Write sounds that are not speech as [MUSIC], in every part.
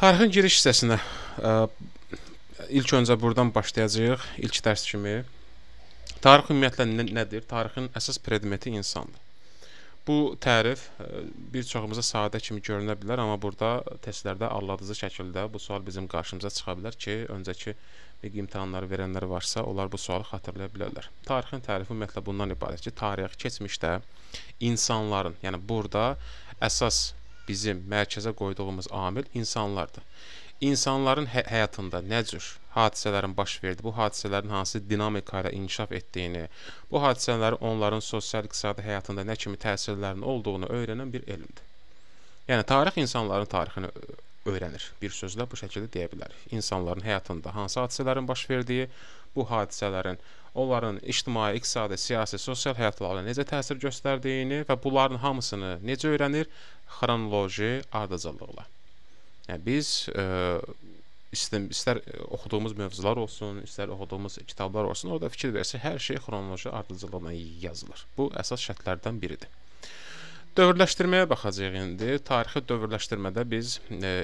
Tarixin giriş hissəsinə ə, e, ilk öncə burdan başlayacağıq, ilk dərs kimi. Tarix ümumiyyətlə nə, nədir? Tarixin əsas predmeti insandır. Bu tərif ə, e, bir çoxumuza sadə kimi görünə bilər, amma burada testlərdə alladıcı şəkildə bu sual bizim qarşımıza çıxa bilər ki, öncəki liq imtahanları verənlər varsa, onlar bu sualı xatırlaya bilərlər. Tarixin tərifi ümumiyyətlə bundan ibarət ki, tarix keçmişdə insanların, yəni burada əsas bizim mərkəzə qoyduğumuz amil insanlardır. İnsanların hə həyatında nə cür hadisələrin baş verdi, bu hadisələrin hansı dinamika ilə inkişaf etdiyini, bu hadisələrin onların sosial-iqtisadi həyatında nə kimi təsirlərinin olduğunu öyrənən bir elmdir. Yəni tarix insanların tarixini öyrənir. Bir sözlə bu şəkildə deyə bilərik. İnsanların həyatında hansı hadisələrin baş verdiyi, bu hadisələrin onların ictimai, iqtisadi, siyasi, sosial həyatlarına necə təsir göstərdiyini və bunların hamısını necə öyrənir xronoloji ardıcıllıqla. Yəni biz ə, e, istəm, istər oxuduğumuz mövzular olsun, istər oxuduğumuz kitablar olsun, orada fikir versə hər şey xronoloji ardıcıllıqla yazılır. Bu əsas şərtlərdən biridir. Dövrləşdirməyə baxacağıq indi. Tarixi dövrləşdirmədə biz e,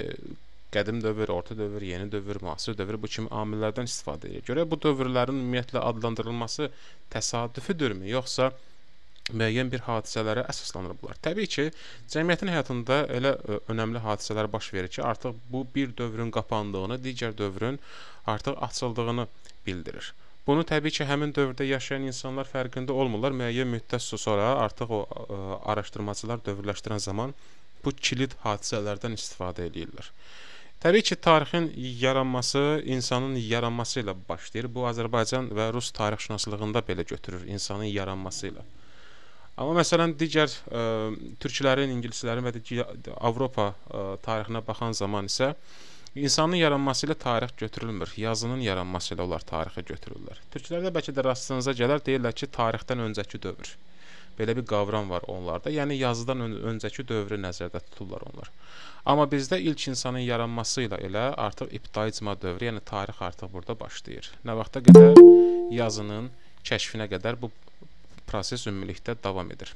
qədim dövr, orta dövr, yeni dövr, müasir dövr bu kimi amillərdən istifadə edirik. Görə bu dövrlərin ümumiyyətlə adlandırılması təsadüfüdürmü, yoxsa müəyyən bir hadisələrə əsaslanır bunlar. Təbii ki, cəmiyyətin həyatında elə ə, e, önəmli hadisələr baş verir ki, artıq bu bir dövrün qapandığını, digər dövrün artıq açıldığını bildirir. Bunu təbii ki, həmin dövrdə yaşayan insanlar fərqində olmurlar. Müəyyən müddət sonra artıq o ə, e, araşdırmacılar dövrləşdirən zaman bu kilit hadisələrdən istifadə edirlər. Təbii ki, tarixin yaranması insanın yaranması ilə başlayır. Bu Azərbaycan və Rus tarixşünaslığında belə götürür, insanın yaranması ilə. Amma məsələn digər ə, e, türklərin, ingilislərin və də Avropa ə, e, tarixinə baxan zaman isə insanın yaranması ilə tarix götürülmür. Yazının yaranması ilə onlar tarixə götürülürlər. Türklərdə bəlkə də rastınıza gələr, deyirlər ki, tarixdən öncəki dövr. Belə bir qavram var onlarda. Yəni yazıdan ön öncəki dövrü nəzərdə tuturlar onlar. Amma bizdə ilk insanın yaranması ilə elə artıq ibtidai icma dövrü, yəni tarix artıq burada başlayır. Nə vaxta qədər yazının kəşfinə qədər bu proses ümumilikdə davam edir.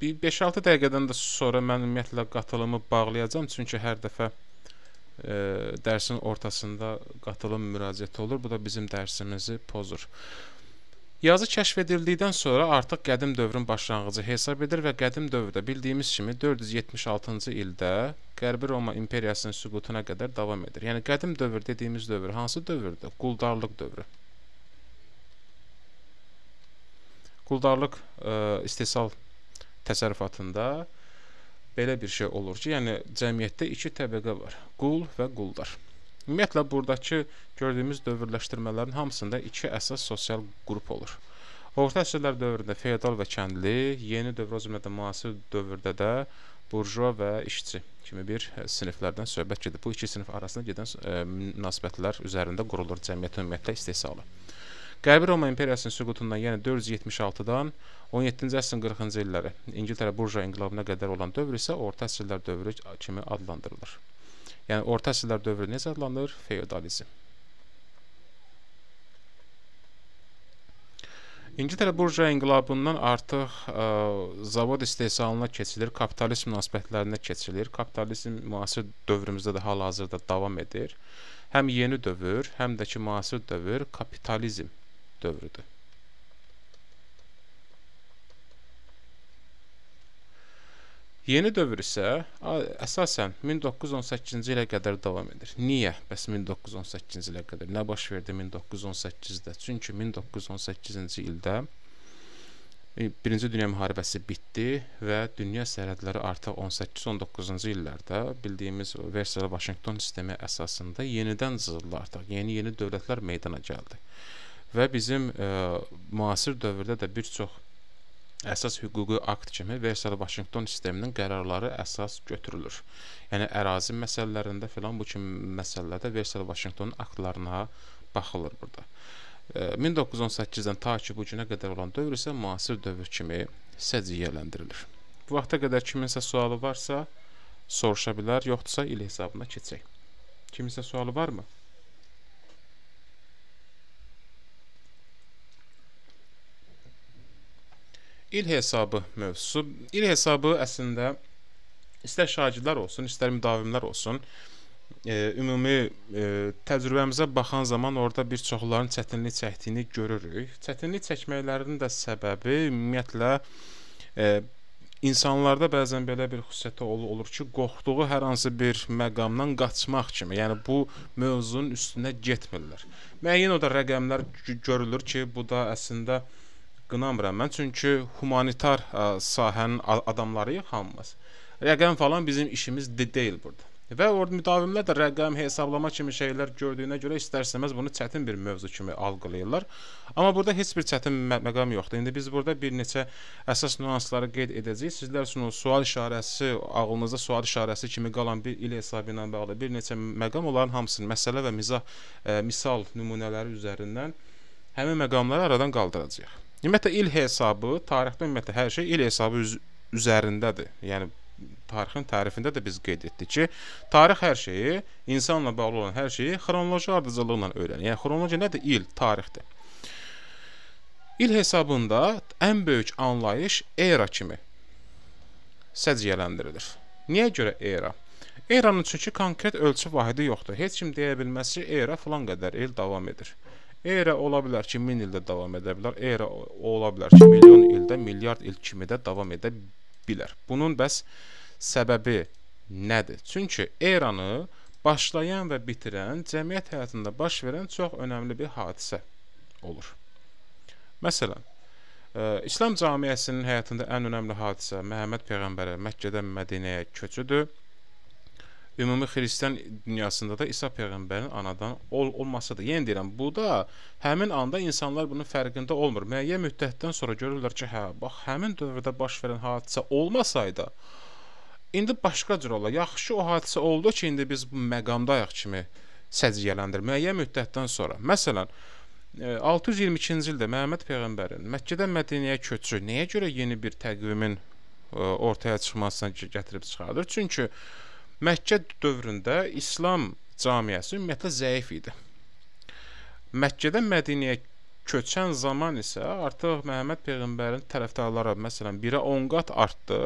Bir 5-6 dəqiqədən də sonra mən ümumiyyətlə qatılımı bağlayacağam, çünki hər dəfə ə, e, dərsin ortasında qatılım müraciəti olur. Bu da bizim dərsimizi pozur. Yazı kəşf edildikdən sonra artıq qədim dövrün başlanğıcı hesab edir və qədim dövrdə bildiyimiz kimi 476-cı ildə Qərbi Roma imperiyasının süqutuna qədər davam edir. Yəni qədim dövr dediyimiz dövr hansı dövrdür? Quldarlıq dövrü. Quldarlıq ə, e, istehsal təsərrüfatında belə bir şey olur ki, yəni cəmiyyətdə iki təbəqə var: qul və quldar. Ümumiyyətlə burdakı gördüyümüz dövrləşdirmələrin hamısında iki əsas sosial qrup olur. Orta əsrlər dövründə feodal və kəndli, yeni dövr o cümlədən müasir dövrdə də burjua və işçi kimi bir e, siniflərdən söhbət gedir. Bu iki sinif arasında gedən ə, e, münasibətlər üzərində qurulur cəmiyyət ümumiyyətlə istehsalı. Qərbi Roma imperiyasının süqutundan, yəni 476-dan 17-ci əsrin 40-cı illəri, İngiltərə Burja inqilabına qədər olan dövr isə orta əsrlər dövrü kimi adlandırılır. Yəni orta əsrlər dövrü necə adlanır? Feodalizm. İngiltərə Burja inqilabından artıq ə, e, zavod istehsalına keçilir, kapitalizm münasibətlərinə keçilir. Kapitalizm müasir dövrümüzdə də hal-hazırda davam edir. Həm yeni dövr, həm də ki müasir dövr kapitalizm dövrüdür. Yeni dövr isə əsasən 1918-ci ilə qədər davam edir. Niyə? Bəs 1918-ci ilə qədər nə baş verdi 1918-də? Çünki 1918-ci ildə e, Birinci Dünya müharibəsi bitdi və dünya sərhədləri artıq 18-19-cu illərdə bildiyimiz Versal Vaşinqton sistemi əsasında yenidən cızıldı artıq. Yeni-yeni dövlətlər meydana gəldi və bizim ə, e, müasir dövrdə də bir çox əsas hüquqi akt kimi Versal Vaşinqton sisteminin qərarları əsas götürülür. Yəni ərazi məsələlərində filan bu kimi məsələlərdə Versal Vaşinqtonun aktlarına baxılır burada. 1918-dən e, ta ki bu günə qədər olan dövr isə müasir dövr kimi səciyyələndirilir. Bu vaxta qədər kiminsə sualı varsa soruşa bilər, yoxdursa il hesabına keçək. Kiminsə sualı varmı? il hesabı mövzusu. İl hesabı əslində istər şagirdlər olsun, istər müdavimlər olsun, e, ümumi e, təcrübəmizə baxan zaman orada bir çoxların çətinlik çəkdiyini görürük. Çətinlik çəkməklərinin də səbəbi ümumiyyətlə e, İnsanlarda bəzən belə bir xüsusiyyətə olur ki, qorxduğu hər hansı bir məqamdan qaçmaq kimi, yəni bu mövzunun üstünə getmirlər. Müəyyən o da rəqəmlər görülür ki, bu da əslində e, qınamıram mən, çünki humanitar ə, sahənin adamlarıyıq hamımız. Rəqəm falan bizim işimiz de deyil burada. Və orada müdavimlər də rəqəm, hesablama kimi şeylər gördüyünə görə istərsəməz bunu çətin bir mövzu kimi algılayırlar. Amma burada heç bir çətin mə məqam yoxdur. İndi biz burada bir neçə əsas nüansları qeyd edəcəyik. Sizlər üçün o sual işarəsi, ağlınızda sual işarəsi kimi qalan bir il hesabı ilə bağlı bir neçə məqam onların hamısını məsələ və mizah, ə, misal nümunələri üzərindən həmin məqamları aradan qaldıracağıq. Ümumiyyətlə il hesabı, tarixdə ümumiyyətlə hər şey il hesabı üz üzərindədir. Yəni tarixin tərifində də biz qeyd etdik ki, tarix hər şeyi, insanla bağlı olan hər şeyi xronoloji ardıcıllıqla öyrənir. Yəni xronologiya nədir? İl, tarixdir. İl hesabında ən böyük anlayış era kimi səciyyələndirilir. Niyə görə era? Eranın çünki konkret ölçü vahidi yoxdur. Heç kim deyə bilməz ki, era filan qədər il davam edir. Era ola bilər ki, 1000 ildə davam edə bilər. Era ola bilər ki, milyon ildə, milyard il kimi də davam edə bilər. Bunun bəs səbəbi nədir? Çünki eranı başlayan və bitirən cəmiyyət həyatında baş verən çox önəmli bir hadisə olur. Məsələn, Ə, e, İslam cəmiyyəsinin həyatında ən önəmli hadisə Məhəmməd peyğəmbərə Məkkədən Mədinəyə köçüdür ümumi xristian dünyasında da İsa peyğəmbərin anadan ol olmasıdır. Yenə yəni deyirəm, bu da həmin anda insanlar bunun fərqində olmur. Müəyyən müddətdən sonra görürlər ki, hə, bax həmin dövrdə baş verən hadisə olmasaydı, indi başqa cür olar. Yaxşı o hadisə oldu ki, indi biz bu məqamdayıq kimi səciyyələndir. Müəyyən müddətdən sonra. Məsələn, 622-ci e, ildə Məhəmməd peyğəmbərin Məkkədən Mədinəyə köçü nəyə görə yeni bir təqvimin e, ortaya çıxmasına gətirib çıxardır? Çünki Məkkə dövründə İslam camiəsi ümumiyyətlə zəif idi. Məkkədən Mədinəyə köçən zaman isə artıq Məhəmməd peyğəmbərin tərəfdarları, məsələn, 1-ə 10 qat artdı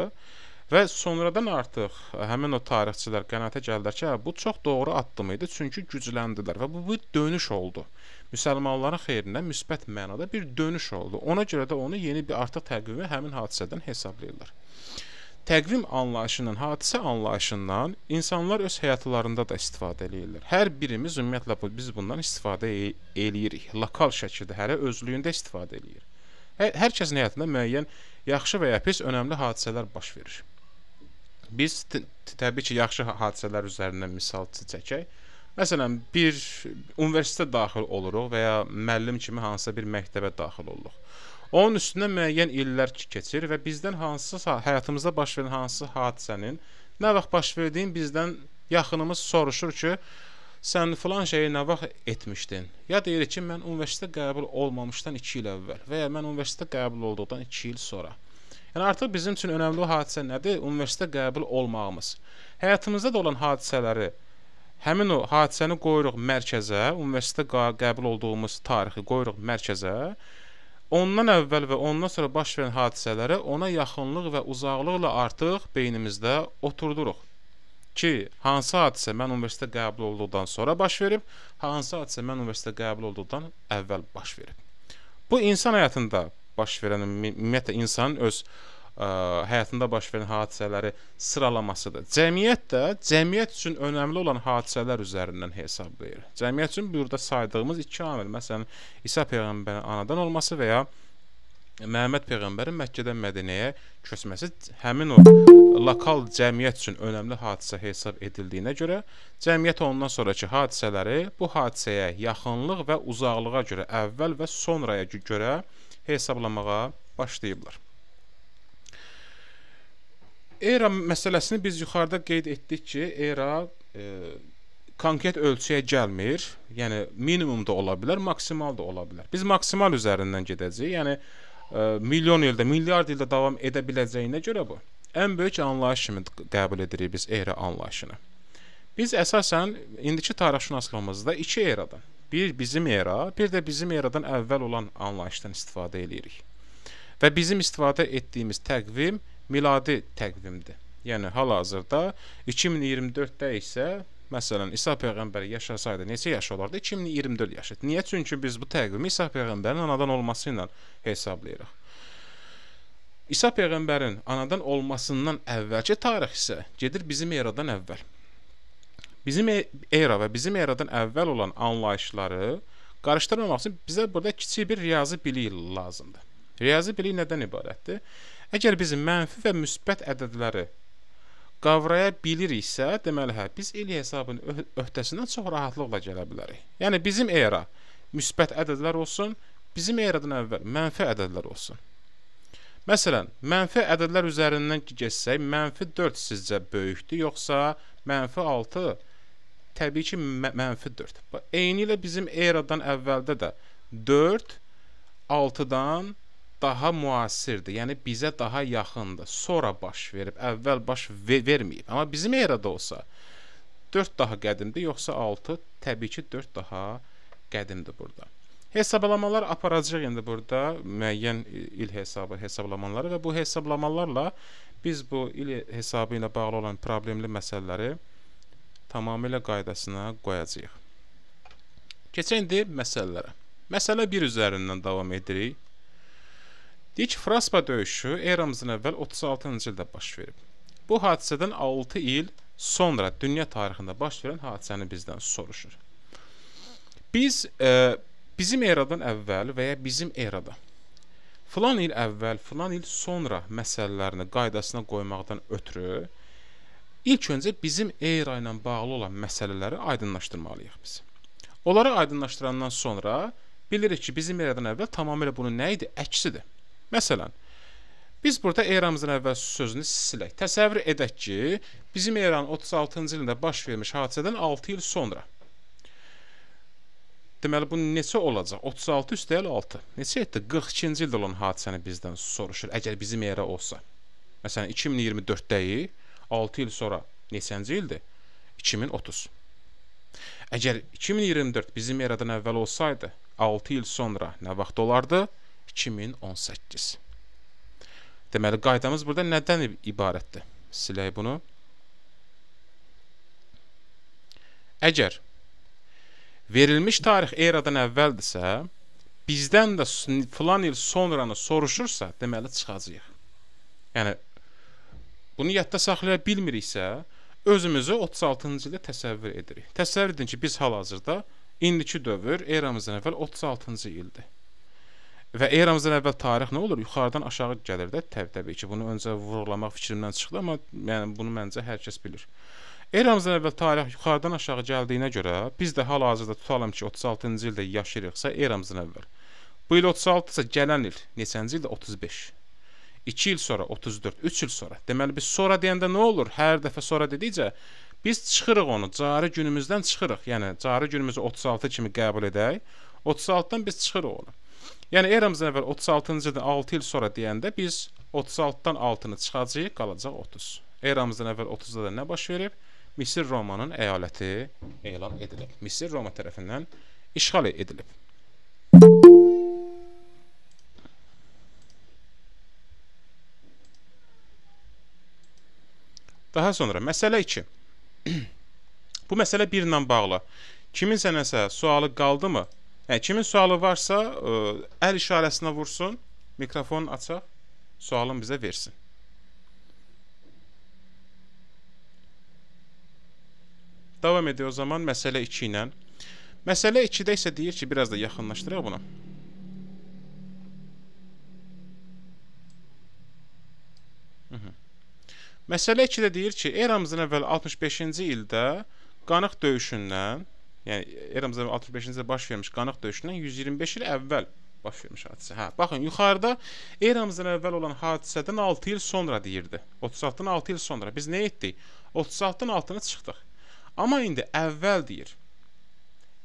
və sonradan artıq həmin o tarixçilər qənaətə gəldilər ki, hə, bu çox doğru addım idi, çünki gücləndilər və bu bir dönüş oldu. Müsəlmanların xeyrinə müsbət mənada bir dönüş oldu. Ona görə də onu yeni bir artıq təqvimi həmin hadisədən hesablayırlar təqvim anlayışından, hadisə anlayışından insanlar öz həyatlarında da istifadə eləyirlər. Hər birimiz ümumiyyətlə bu biz bundan istifadə e, eləyirik. Lokal şəkildə hərə özlüyündə istifadə eləyir. Hər, hər kəsin həyatında müəyyən yaxşı və ya pis önəmli hadisələr baş verir. Biz təbii ki, yaxşı hadisələr üzərindən misal çəkək. Məsələn, bir universitetə daxil oluruq və ya müəllim kimi hansısa bir məktəbə daxil oluruq. Onun üstündən müəyyən illər keçir və bizdən hansısa həyatımızda baş verən hansı hadisənin nə vaxt baş verdiyini bizdən yaxınımız soruşur ki, sən filan şeyi nə vaxt etmişdin? Ya deyir ki, mən universitetə qəbul olmamışdan 2 il əvvəl və ya mən universitetə qəbul olduqdan 2 il sonra. Yəni artıq bizim üçün önəmli hadisə nədir? Universitetə qəbul olmağımız. Həyatımızda da olan hadisələri Həmin o hadisəni qoyuruq mərkəzə, universitetə qəbul olduğumuz tarixi qoyuruq mərkəzə Ondan əvvəl və ondan sonra baş verən hadisələri ona yaxınlıq və uzaqlıqla artıq beynimizdə oturduruq. Ki, hansı hadisə mən universitetə qəbul olduqdan sonra baş verib, hansı hadisə mən universitetə qəbul olduqdan əvvəl baş verib. Bu insan həyatında baş verən ümumiyyətlə insanın öz həyatında baş verən hadisələri sıralamasıdır. Cəmiyyət də cəmiyyət üçün önəmli olan hadisələr üzərindən hesablayır. Cəmiyyət üçün burada saydığımız iki amil, məsələn, İsa peyğəmbərin anadan olması və ya Məhəmməd peyğəmbərin Məkkədən Mədinəyə köçməsi həmin o lokal cəmiyyət üçün önəmli hadisə hesab edildiyinə görə cəmiyyət ondan sonrakı hadisələri bu hadisəyə yaxınlıq və uzaqlığa görə əvvəl və sonraya görə hesablamağa başlayıblar. Era məsələsini biz yuxarıda qeyd etdik ki, era e, konkret ölçüyə gəlmir. Yəni minimum da ola bilər, maksimal da ola bilər. Biz maksimal üzərindən gedəcəyik. Yəni ə, e, milyon ildə, milyard ildə davam edə biləcəyinə görə bu ən böyük anlayış kimi qəbul edirik biz era anlayışını. Biz əsasən indiki tarixşünaslığımızda 2 eradan, bir bizim era, bir də bizim eradan əvvəl olan anlayışdan istifadə eləyirik. Və bizim istifadə etdiyimiz təqvim miladi təqvimdir. Yəni hal-hazırda 2024-də isə Məsələn, İsa peyğəmbər yaşasaydı neçə yaş olardı? 2024 yaşı. Niyə? Çünki biz bu təqvimi İsa peyğəmbərin anadan olması ilə hesablayırıq. İsa peyğəmbərin anadan olmasından əvvəlki tarix isə gedir bizim eradan əvvəl. Bizim e, era və bizim eradan əvvəl olan anlayışları qarışdırmamaq üçün bizə burada kiçik bir riyazi bilik lazımdır. Riyazi bilik nədən ibarətdir? Əgər biz mənfi və müsbət ədədləri qavraya biliriksə, deməli hə, biz il hesabının öh öhdəsindən çox rahatlıqla gələ bilərik. Yəni bizim era müsbət ədədlər olsun, bizim eradan əvvəl mənfi ədədlər olsun. Məsələn, mənfi ədədlər üzərindən keçsək, mənfi 4 sizcə böyükdür, yoxsa mənfi 6? Təbii ki, mə mənfi 4. Eyni ilə bizim eradan əvvəldə də 4, 6-dan daha müasirdir. Yəni bizə daha yaxındır. Sonra baş verib, əvvəl baş ver verməyib. Amma bizim erada olsa 4 daha qədimdir, yoxsa 6? Təbii ki, 4 daha qədimdir burada. Hesablamalar aparacağıq indi burada müəyyən il hesabı hesablamaları və bu hesablamalarla biz bu il hesabı ilə bağlı olan problemli məsələləri tamamilə qaydasına qoyacağıq. Keçək indi məsələlərə. Məsələ 1 üzərindən davam edirik. Deyir ki, Fraspa döyüşü eramızdan əvvəl 36-cı ildə baş verib. Bu hadisədən 6 il sonra dünya tarixində baş verən hadisəni bizdən soruşur. Biz e, bizim eradan əvvəl və ya bizim erada filan il əvvəl, filan il sonra məsələlərini qaydasına qoymaqdan ötürü ilk öncə bizim era ilə bağlı olan məsələləri aydınlaşdırmalıyıq biz. Onları aydınlaşdırandan sonra bilirik ki, bizim eradan əvvəl tamamilə bunun nə idi? Əksidir. Məsələn, biz burada eramızdan əvvəl sözünü silək. Təsəvvür edək ki, bizim eranın 36-cı ilində baş vermiş hadisədən 6 il sonra. Deməli, bu neçə olacaq? 36 üstəyəl 6. Neçə etdi? 42-ci ildə olan hadisəni bizdən soruşur, əgər bizim era olsa. Məsələn, 2024-dəyi 6 il sonra neçənci ildir? 2030. Əgər 2024 bizim eradan əvvəl olsaydı, 6 il sonra nə vaxt olardı? 2030. 2018. Deməli, qaydamız burada nədən ibarətdir? Silək bunu. Əgər verilmiş tarix eradan əvvəldirsə, bizdən də filan il sonranı soruşursa, deməli, çıxacaq. Yəni, bunu yadda saxlaya bilmiriksə, özümüzü 36-cı ildə təsəvvür edirik. Təsəvvür edin ki, biz hal-hazırda indiki dövr eramızdan əvvəl 36-cı ildir. Və eramızdan əvvəl tarix nə olur? Yuxarıdan aşağı gəlir də təbii təbii ki, bunu öncə vurğulamaq fikrimdən çıxdı, amma yəni bunu məncə hər kəs bilir. Eramızdan əvvəl tarix yuxarıdan aşağı gəldiyinə görə biz də hal-hazırda tutalım ki, 36-cı ildə yaşayırıqsa eramızdan əvvəl. Bu il 36 isə gələn il neçənci ildə 35. 2 il sonra 34, 3 il sonra. Deməli biz sonra deyəndə nə olur? Hər dəfə sonra dedikcə biz çıxırıq onu, cari günümüzdən çıxırıq. Yəni cari günümüzü 36 kimi qəbul edək. 36-dan biz çıxırıq onu. Yəni eramızdan əvvəl 36-cı ildən 6 il sonra deyəndə biz 36-dan 6-nı çıxacağıq, qalacaq 30. Eramızdan əvvəl 30-da da nə baş verib? Misir Romanın əyaləti elan edilib. Misir Roma tərəfindən işğal edilib. Daha sonra məsələ 2. [CLEARS THROAT] Bu məsələ 1 ilə bağlı. Kiminsə nəsə sualı qaldı mı? Hə, kimin sualı varsa, ə, əl işarəsinə vursun, mikrofon açaq, sualını bizə versin. Davam edir o zaman məsələ 2 ilə. Məsələ 2-də isə deyir ki, biraz da yaxınlaşdıraq bunu. Hı mhmm. -hı. Məsələ 2-də deyir ki, eramızdan əvvəl 65-ci ildə Qanıq döyüşündən yəni eramızdan 65-ci ildə baş vermiş qanaq döyüşündən 125 il əvvəl baş vermiş hadisə. Hə, baxın yuxarıda eramızdan əvvəl olan hadisədən 6 il sonra deyirdi. 36-dan 6 il sonra biz nə etdik? 36-dan 6-na çıxdıq. Amma indi əvvəl deyir.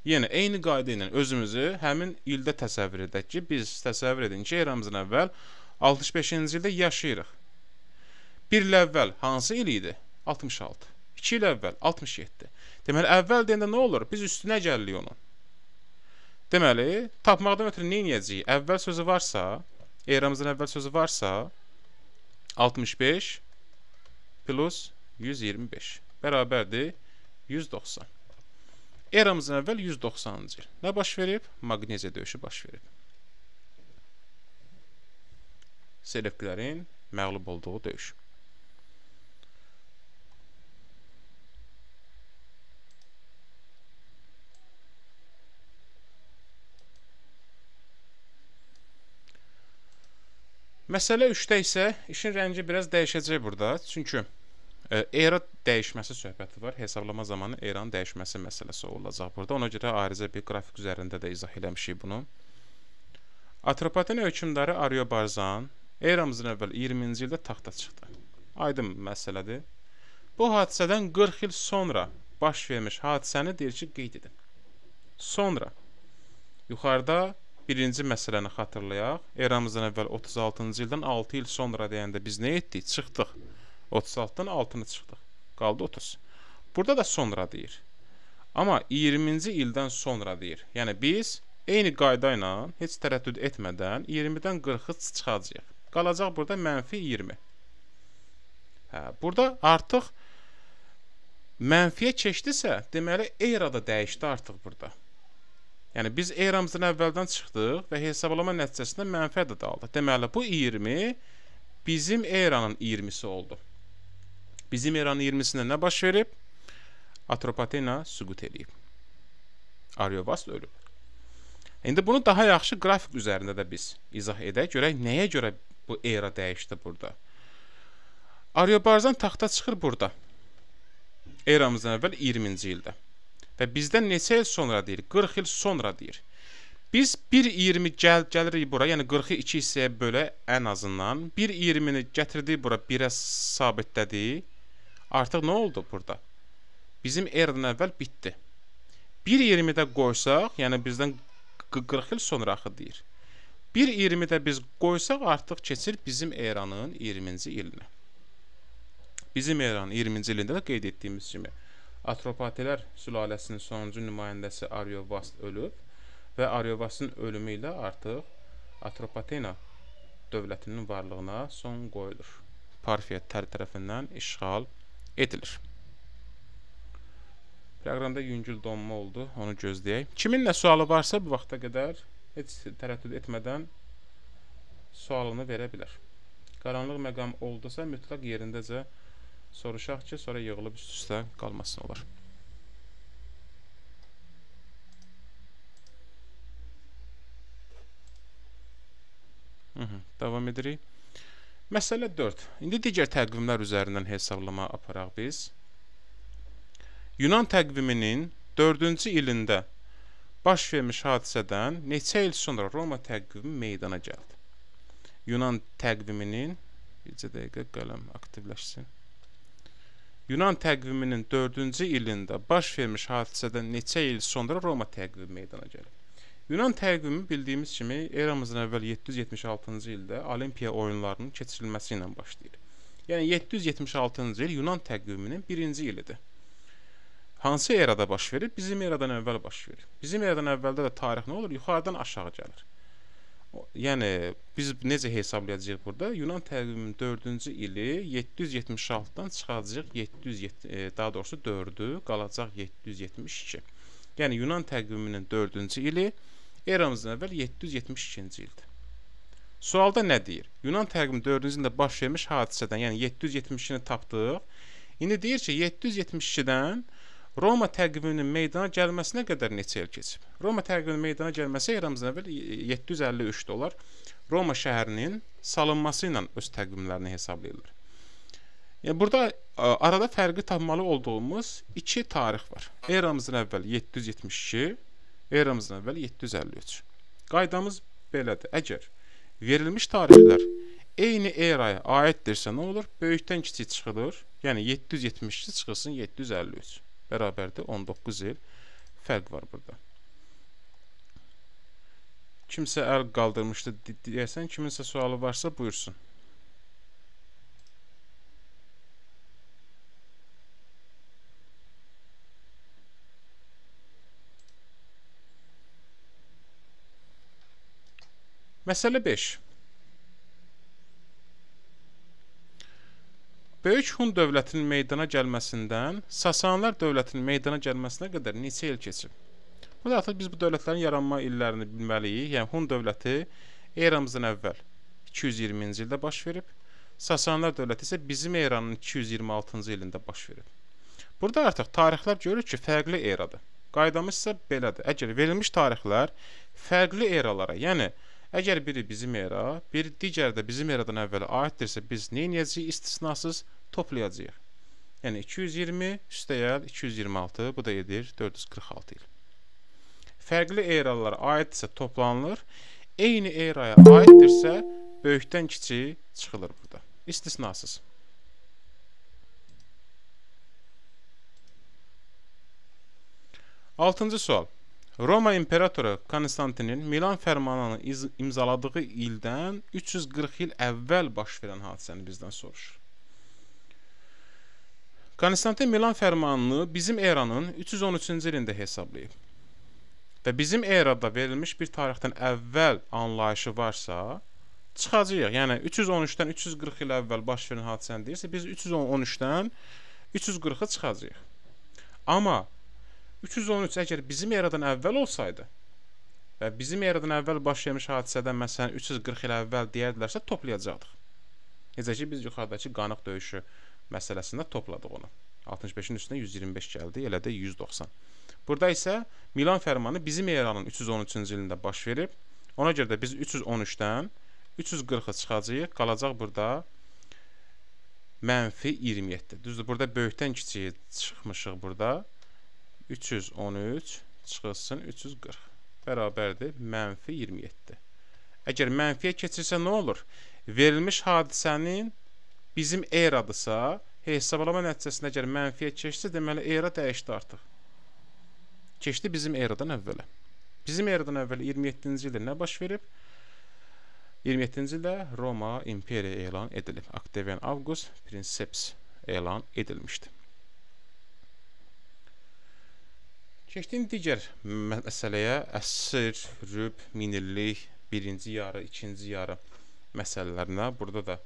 Yenə yəni, eyni qayda ilə özümüzü həmin ildə təsəvvür edək ki, biz təsəvvür edin ki, eramızdan əvvəl 65-ci ildə yaşayırıq. Bir il əvvəl hansı il idi? 66. 2 il əvvəl 67. Deməli, əvvəl deyəndə nə olur? Biz üstünə gəlirik onun. Deməli, tapmaqdan ötürü nə edəcəyik? Əvvəl sözü varsa, eramızın əvvəl sözü varsa, 65 plus 125 bərabərdir 190. Eramızın əvvəl 190-cı il. Nə baş verib? Maqneziya döyüşü baş verib. Selevkilərin məğlub olduğu döyüş. Məsələ 3-də isə işin rəngi biraz dəyişəcək burada. Çünki e, ERA dəyişməsi söhbəti var. Hesablama zamanı ERA-nın dəyişməsi məsələsi olacaq burada. Ona görə ayrıca bir qrafik üzərində də izah eləmişik bunu. Atropaten hökmdarı Aryo Barzan eramızdan əvvəl 20-ci ildə taxta çıxdı. Aydın məsələdir. Bu hadisədən 40 il sonra baş vermiş hadisəni deyir ki, qeyd edin. Sonra yuxarıda Birinci məsələni xatırlayaq. Eramızdan əvvəl 36-cı ildən 6 il sonra deyəndə biz nə etdik? Çıxdıq. 36-dan 6-nı çıxdıq. Qaldı 30. Burada da sonra deyir. Amma 20-ci ildən sonra deyir. Yəni biz eyni qayda ilə heç tərəddüd etmədən 20-dən 40-ı çıxacağıq. Qalacaq burada mənfi 20. Hə, burada artıq mənfiyə keçdisə, deməli erada dəyişdi artıq burada. Yəni biz eramızdan əvvəldən çıxdıq və hesablama nəticəsində mənfəət də aldıq. Deməli bu 20 bizim eranın 20-si oldu. Bizim eranın 20-sində nə baş verib? Atropatena süqut eləyib. Ariovast ölüb. İndi bunu daha yaxşı qrafik üzərində də biz izah edək. Görək nəyə görə bu era dəyişdi burada. Ariobarzan taxta çıxır burada. Eramızdan əvvəl 20-ci ildə. Və bizdən neçə il sonra deyir? 40 il sonra deyir. Biz 1.20 gəl gəlirik bura, yəni 40-ı 2 hissəyə bölə ən azından. 1.20-ni gətirdik bura 1-ə sabitlədik. Artıq nə oldu burada? Bizim erdən əvvəl bitdi. 1.20-də qoysaq, yəni bizdən 40 il sonra axı deyir. 1.20-də biz qoysaq artıq keçir bizim eranın 20-ci ilinə. Bizim eranın 20-ci ilində də qeyd etdiyimiz kimi. Atropatilər sülaləsinin sonuncu nümayəndəsi Aryovast ölüb və Aryovastın ölümü ilə artıq Atropatena dövlətinin varlığına son qoyulur. Parfiya tər tərəfindən işğal edilir. Proqramda yüngül donma oldu, onu gözləyək. Kimin nə sualı varsa bu vaxta qədər heç tərəddüd etmədən sualını verə bilər. Qaranlıq məqam oldusa mütləq yerindəcə soruşaq ki, sonra yığılıb üst-üstə qalmasın olar. Hı mhm, -hı, davam edirik. Məsələ 4. İndi digər təqvimlər üzərindən hesablama aparaq biz. Yunan təqviminin 4-cü ilində baş vermiş hadisədən neçə il sonra Roma təqvimi meydana gəldi? Yunan təqviminin, bircə dəqiqə qələm aktivləşsin. Yunan təqviminin 4-cü ilində baş vermiş hadisədən neçə il sonra Roma təqvimi meydana gəlir? Yunan təqvimi bildiyimiz kimi eramızdan əvvəl 776-cı ildə Olimpiya oyunlarının keçirilməsi ilə başlayır. Yəni 776-cı il Yunan təqviminin 1-ci ilidir. Hansı erada baş verir? Bizim eradan əvvəl baş verir. Bizim eradan əvvəldə də tarix nə olur? Yuxarıdan aşağı gəlir. Yəni biz necə hesablayacağıq burada? Yunan təqviminin 4-cü ili 776-dan çıxacaq 700 e, daha doğrusu 4-ü qalacaq 772. Yəni Yunan təqviminin 4-cü ili eramızdan əvvəl 772-ci ildir. Sualda nə deyir? Yunan təqvimi 4-cü ildə baş vermiş hadisədən, yəni 772-ni tapdıq. İndi deyir ki, 772-dən Roma təqviminin meydana gəlməsinə qədər neçə il keçib? Roma təqviminin meydana gəlməsi eramızdan əvvəl 753-də olar. Roma şəhərinin salınması ilə öz təqvimlərini hesablayırlar. Yəni burada ə, arada fərqi tapmalı olduğumuz 2 tarix var. Eramızdan əvvəl 772, eramızdan əvvəl 753. Qaydamız belədir. Əgər verilmiş tarixlər eyni eraya aiddirsə nə olur? Böyükdən kiçik çıxılır. Yəni 772 çıxılsın 753 bərabərdir 19 il fərq var burada. Kimsə əl qaldırmışdı deyəsən, kiminsə sualı varsa buyursun. Məsələ 5. Böyük Hun dövlətinin meydana gəlməsindən Sasanlar dövlətinin meydana gəlməsinə qədər neçə il keçib? Bu da artıq biz bu dövlətlərin yaranma illərini bilməliyik. Yəni Hun dövləti eramızdan əvvəl 220-ci ildə baş verib. Sasanlar dövləti isə bizim eranın 226-cı ilində baş verib. Burada artıq tarixlər görür ki, fərqli eradır. Qaydamız isə belədir. Əgər verilmiş tarixlər fərqli eralara, yəni Əgər biri bizim era, bir digər də bizim eradan əvvələ aiddirsə, biz nə edəcəyik? İstisnasız toplayacağıq. Yəni 220 üstəyəl 226, bu da edir 446 il. Fərqli eralara aiddirsə toplanılır, eyni eraya aiddirsə böyükdən kiçiyi çıxılır burada. İstisnasız. Altıncı sual. Roma imperatoru Konstantinin Milan fərmanını imzaladığı ildən 340 il əvvəl baş verən hadisəni bizdən soruşur. Konstantin Milan fərmanını bizim eranın 313-cü ilində hesablayıb. Və bizim erada verilmiş bir tarixdən əvvəl anlayışı varsa, çıxacağıq. Yəni 313-dən 340 il əvvəl baş verən hadisəni deyirsə, biz 313-dən 340-a çıxacağıq. Amma 313 əgər bizim eradan əvvəl olsaydı və bizim eradan əvvəl baş vermiş hadisədən məsələn 340 il əvvəl deyərdilərsə toplayacaqdıq. Necə ki biz yuxarıdakı qanıq döyüşü məsələsində topladıq onu. 65-in üstünə 125 gəldi, elə də 190. Burada isə Milan fərmanı bizim eranın 313-cü ilində baş verib. Ona görə də biz 313-dən 340-ı çıxacağıq, qalacaq burada mənfi 27. Düzdür, burada böyükdən kiçiyi çıxmışıq burada. 313 çıxılsın 340 bərabərdir mənfi 27. Əgər mənfiyə keçirsə nə olur? Verilmiş hadisənin bizim eradısa, hesablama nəticəsində əgər mənfiyə keçsə, deməli era dəyişdi artıq. Keçdi bizim eradan əvvələ. Bizim eradan əvvəl 27-ci ildə nə baş verib? 27-ci ildə Roma imperiya elan edilib. Octavian Avgust Prinseps elan edilmişdi. Keçdiyim digər məsələyə əsr, rüb, minillik, birinci yarı, ikinci yarı məsələlərinə. Burada da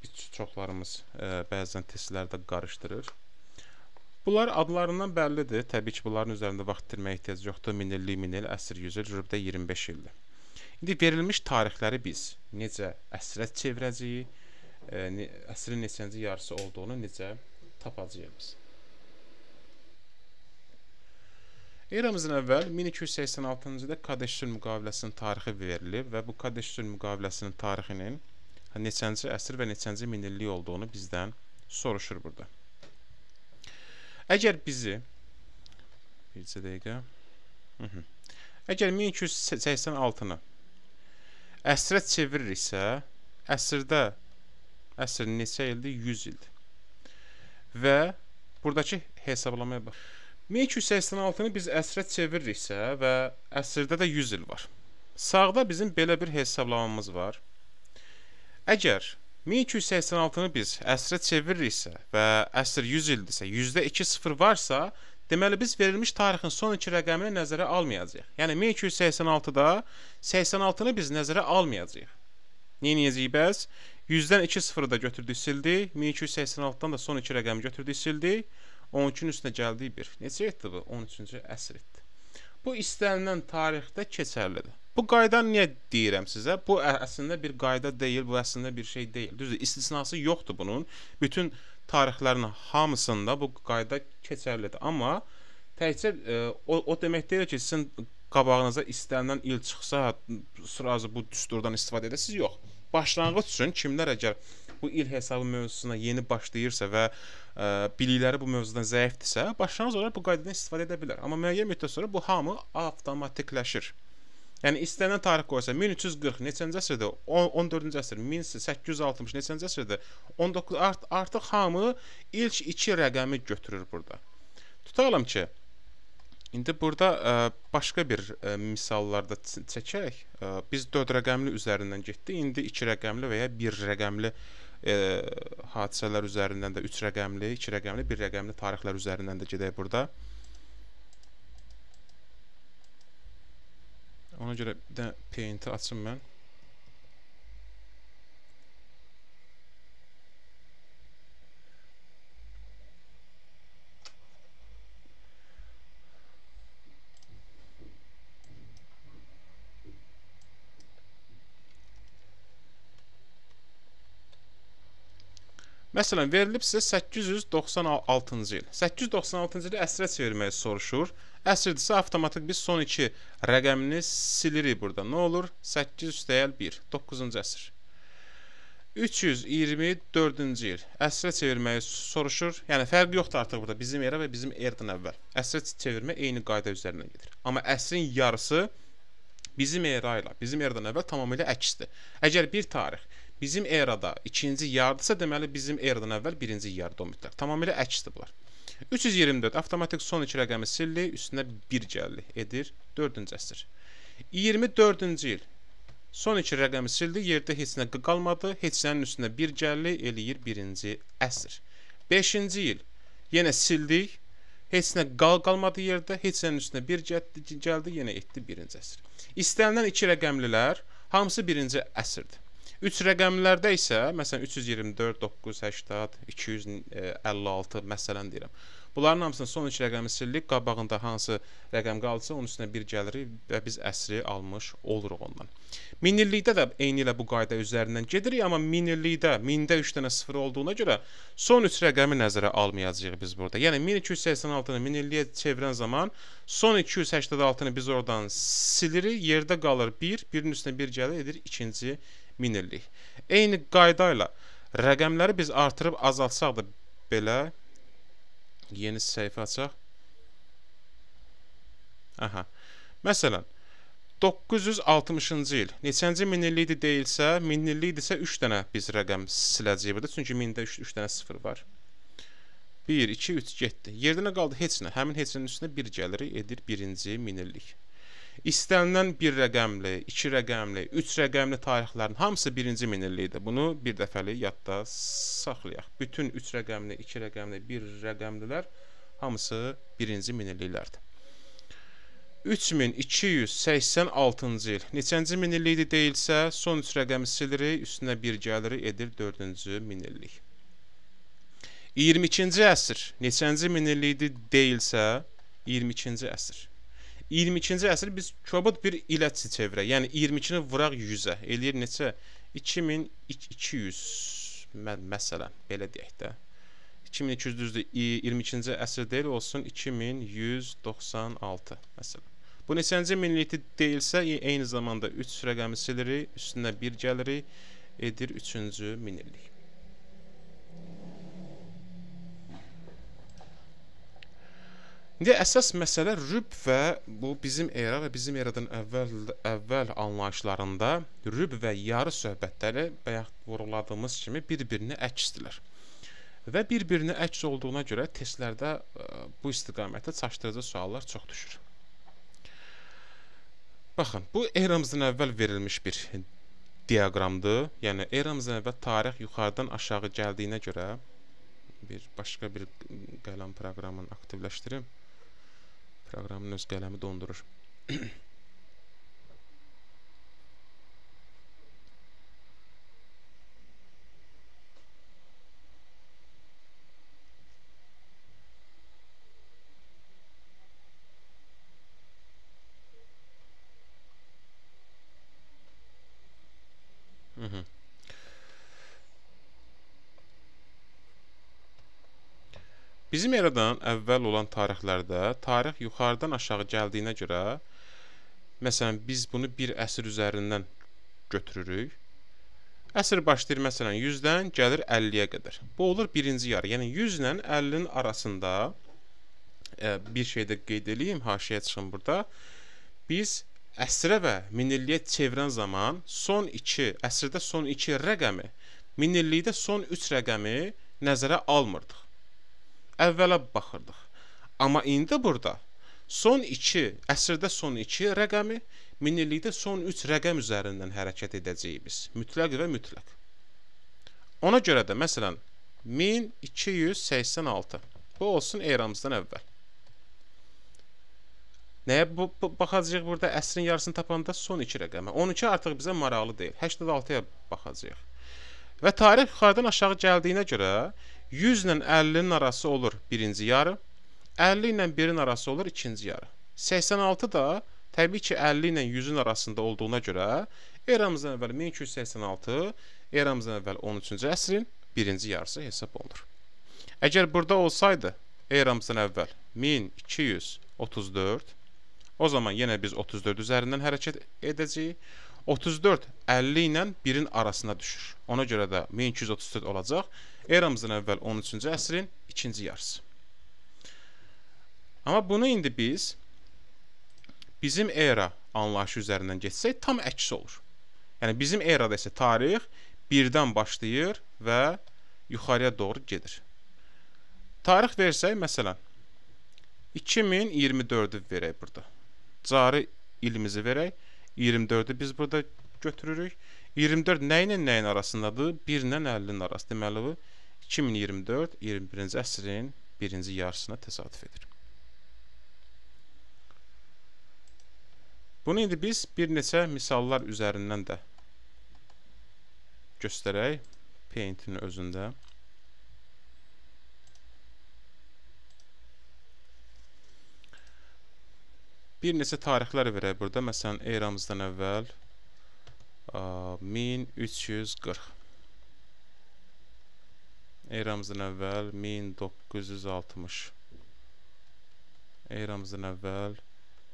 biz çoxlarımız ə, e, bəzən testlərdə qarışdırır. Bunlar adlarından bəllidir. Təbii ki, bunların üzərində vaxt itirməyə ehtiyac yoxdur. Minillik, minil, əsr 100 il, rübdə 25 ildir. İndi verilmiş tarixləri biz necə əsrə çevirəcəyik, e, əsrin neçənci yarısı olduğunu necə tapacağıq biz. Eramızdan əvvəl 1286-cı ildə Kadeşsül müqaviləsinin tarixi verilib və bu Kadeşsül müqaviləsinin tarixinin neçənci əsr və neçənci minillik olduğunu bizdən soruşur burada. Əgər bizi bircə dəqiqə. Hı -hı. Əgər 1286-nı əsrə çeviririksə, əsrdə əsr neçə ildir? 100 ildir. Və buradakı hesablamaya bax. 1286-nı biz əsrə çeviriksə və əsrdə də 100 il var. Sağda bizim belə bir hesablamamız var. Əgər 1286-nı biz əsrə çeviriksə və əsr 100 ildirsə, 100-də 2 sıfır varsa, deməli biz verilmiş tarixin son iki rəqəmini nəzərə almayacağıq. Yəni 1286-da 86-nı biz nəzərə almayacağıq. Neyiniyəcəyik bəs? 100-dən 2 sıfırı da götürdük sildik, 1286-dan da son iki rəqəmi götürdük sildik. 12-ün üstünə gəldiyi bir. Neçə etdi bu? 13-cü əsr etdi. Bu istənilən tarixdə keçərlidir. Bu qayda niyə deyirəm sizə? Bu əslində bir qayda deyil, bu əslində bir şey deyil. Düzdür, istisnası yoxdur bunun. Bütün tarixlərin hamısında bu qayda keçərlidir. Amma təkcə e, o, o demək deyil ki, sizin qabağınıza istənilən il çıxsa, sırazu bu düsturdan istifadə edəsiniz. Yox. Başlanğıc üçün kimlər əgər bu il hesabı mövzusuna yeni başlayırsa və ə, e, bilikləri bu mövzudan zəifdirsə, başlanğıc olaraq bu qaydadan istifadə edə bilər. Amma müəyyən müddət sonra bu hamı avtomatikləşir. Yəni istənilən tarix qoysa 1340 neçənci əsrdə, 14-cü əsr, 1860 neçənci əsrdə, 19 art, artıq hamı ilk 2 rəqəmi götürür burada. Tutalım ki, indi burada ə, e, başqa bir ə, e, misallarda çəkək. Ə, biz 4 rəqəmli üzərindən getdik, indi 2 rəqəmli və ya 1 rəqəmli ə, e, hadisələr üzərindən də 3 rəqəmli, 2 rəqəmli, 1 rəqəmli tarixlər üzərindən də gedək burada. Ona görə bir də Paint-i açım mən. Məsələn, verilib sizə 896-cı il. 896-cı ili əsrə çevirməyi soruşur. Əsrdirsə avtomatik biz son 2 rəqəmini silirik burada. Nə olur? 8 üstəyəl 1, 9-cu əsr. 324-cü il əsrə çevirməyi soruşur. Yəni fərq yoxdur artıq burada bizim era və bizim erdən əvvəl. Əsrə çevirmə eyni qayda üzərindən gedir. Amma əsrin yarısı bizim era ilə, bizim erdən əvvəl tamamilə əksdir. Əgər bir tarix bizim erada ikinci yardısa deməli bizim eradan əvvəl birinci yarda o mütləq. Tamamilə əksdir bunlar. 324 avtomatik son iki rəqəmi silli, üstünə 1 gəldi, edir 4-cü əsr. 24-cü il son iki rəqəmi sildi, yerdə heç nə qalmadı, heç nənin üstünə 1 gəldi, eləyir 1-ci əsr. 5-ci il yenə sildik, heç nə qal qalmadı yerdə, heç nənin üstünə 1 gəldi, yenə etdi 1-ci əsr. İstənilən iki rəqəmlilər hamısı 1-ci əsrdir. 3 rəqəmlərdə isə, məsələn 324, 980, 256, məsələn deyirəm. Bunların hamısının son 3 rəqəmi sildik, qabağında hansı rəqəm qaldısa, onun üstünə 1 gəlirik və biz əsri almış oluruq ondan. Min illikdə də eyni ilə bu qayda üzərindən gedirik, amma min illikdə, mində 3 dənə 0 olduğuna görə son 3 rəqəmi nəzərə almayacağıq biz burada. Yəni 1286-nı min illiyə çevirən zaman son 286-nı biz oradan silirik, yerdə qalır 1, 1-in üstünə 1 gəlir, edir ikinci rəqəm min illik. Eyni qayda ilə rəqəmləri biz artırıb azaltsaq da belə yeni səhifə açaq. Aha. Məsələn, 960-cı il neçənci minillikdir deyilsə, minillikdirsə 3 dənə biz rəqəm siləcəyik burada, çünki 1000-də 3, 3 dənə 0 var. 1, 2, 3 getdi. Yerdənə qaldı heç nə. Həmin heçinin üstünə 1 gəlir, edir 1-ci minillik. İstənilən bir rəqəmli, iki rəqəmli, üç rəqəmli tarixlərin hamısı birinci minillikdə. Bunu bir dəfəlik yadda saxlayaq. Bütün üç rəqəmli, iki rəqəmli, bir rəqəmlilər hamısı birinci minilliklərdir. 3286-cı il neçənci minillikdir deyilsə, son üç rəqəmi silirik, üstünə bir gəlir, edir 4-cü minillik. 22-ci əsr neçənci minillikdir deyilsə, 22-ci əsr 22-ci əsr biz kobud bir ilə çevirə. Yəni 22-ni vuraq 100-ə. Eləyir neçə? 2200 məsələn, belə deyək də. 2200 düzdür. 22-ci əsr deyil olsun 2196 məsələn. Bu neçənci minillikdir deyilsə, eyni zamanda 3 rəqəmi silirik, üstünə 1 gəlirik, edir 3-cü minillik. İndi əsas məsələ rüb və bu bizim era və bizim eradan əvvəl əvvəl anlayışlarında rüb və yarı söhbətləri bayaq vurğuladığımız kimi bir-birini əksdirlər. Və bir-birinə əks olduğuna görə testlərdə e, bu istiqamətdə çaşdırıcı suallar çox düşür. Baxın, bu eramızdan əvvəl verilmiş bir diaqramdır. Yəni eramızdan əvvəl tarix yuxarıdan aşağı gəldiyinə görə bir başqa bir qələm proqramını aktivləşdirim proqramın öz qələmi dondurur. Bizim eradan əvvəl olan tarixlərdə tarix yuxarıdan aşağı gəldiyinə görə məsələn biz bunu bir əsr üzərindən götürürük. Əsr başlayır məsələn 100-dən gəlir 50-yə qədər. Bu olur birinci yarı. Yəni 100 ilə 50-nin arasında ə, e, bir şey də qeyd eləyim, haşiyə çıxım burada. Biz əsrə və minilliyə çevirən zaman son 2, əsrdə son 2 rəqəmi, minillikdə son 3 rəqəmi nəzərə almırdıq əvvələ baxırdıq. Amma indi burada son 2, əsrdə son 2 rəqəmi, minillikdə son 3 rəqəm üzərindən hərəkət edəcəyik biz. Mütləq və mütləq. Ona görə də məsələn 1286 bu olsun eramızdan əvvəl. Nəyə bu, bu, baxacağıq burada? Əsrin yarısını tapanda son 2 rəqəmə. 12 artıq bizə maraqlı deyil. 86-ya baxacağıq. Və tarix yuxarıdan aşağı gəldiyinə görə 100 ilə 50-nin arası olur birinci yarı, 50 ilə 1-in arası olur ikinci yarı. 86 da təbii ki 50 ilə 100-ün arasında olduğuna görə eramızdan əvvəl 1286, eramızdan əvvəl 13-cü əsrin birinci yarısı hesab olunur. Əgər burada olsaydı eramızdan əvvəl 1234, o zaman yenə biz 34 üzərindən hərəkət edəcəyik. 34 50 ilə 1-in arasına düşür. Ona görə də 1234 olacaq. Eramızdan əvvəl 13-cü əsrin ikinci yarısı. Amma bunu indi biz bizim era anlayışı üzərindən getsək tam əksi olur. Yəni bizim erada isə tarix birdən başlayır və yuxarıya doğru gedir. Tarix versək, məsələn, 2024-ü verək burada. Cari ilimizi verək. 24-ü biz burada götürürük. 24 nə ilə nəyin arasındadır? 1 ilə 50-nin arası deməli bu 2024-21-ci əsrin birinci yarısına təsadüf edir. Bunu indi biz bir neçə misallar üzərindən də göstərək Paint-in özündə. Bir neçə tarixlər verək burada. Məsələn, eramızdan əvvəl 1340 Eramızdan əvvəl 1960 Eramızdan əvvəl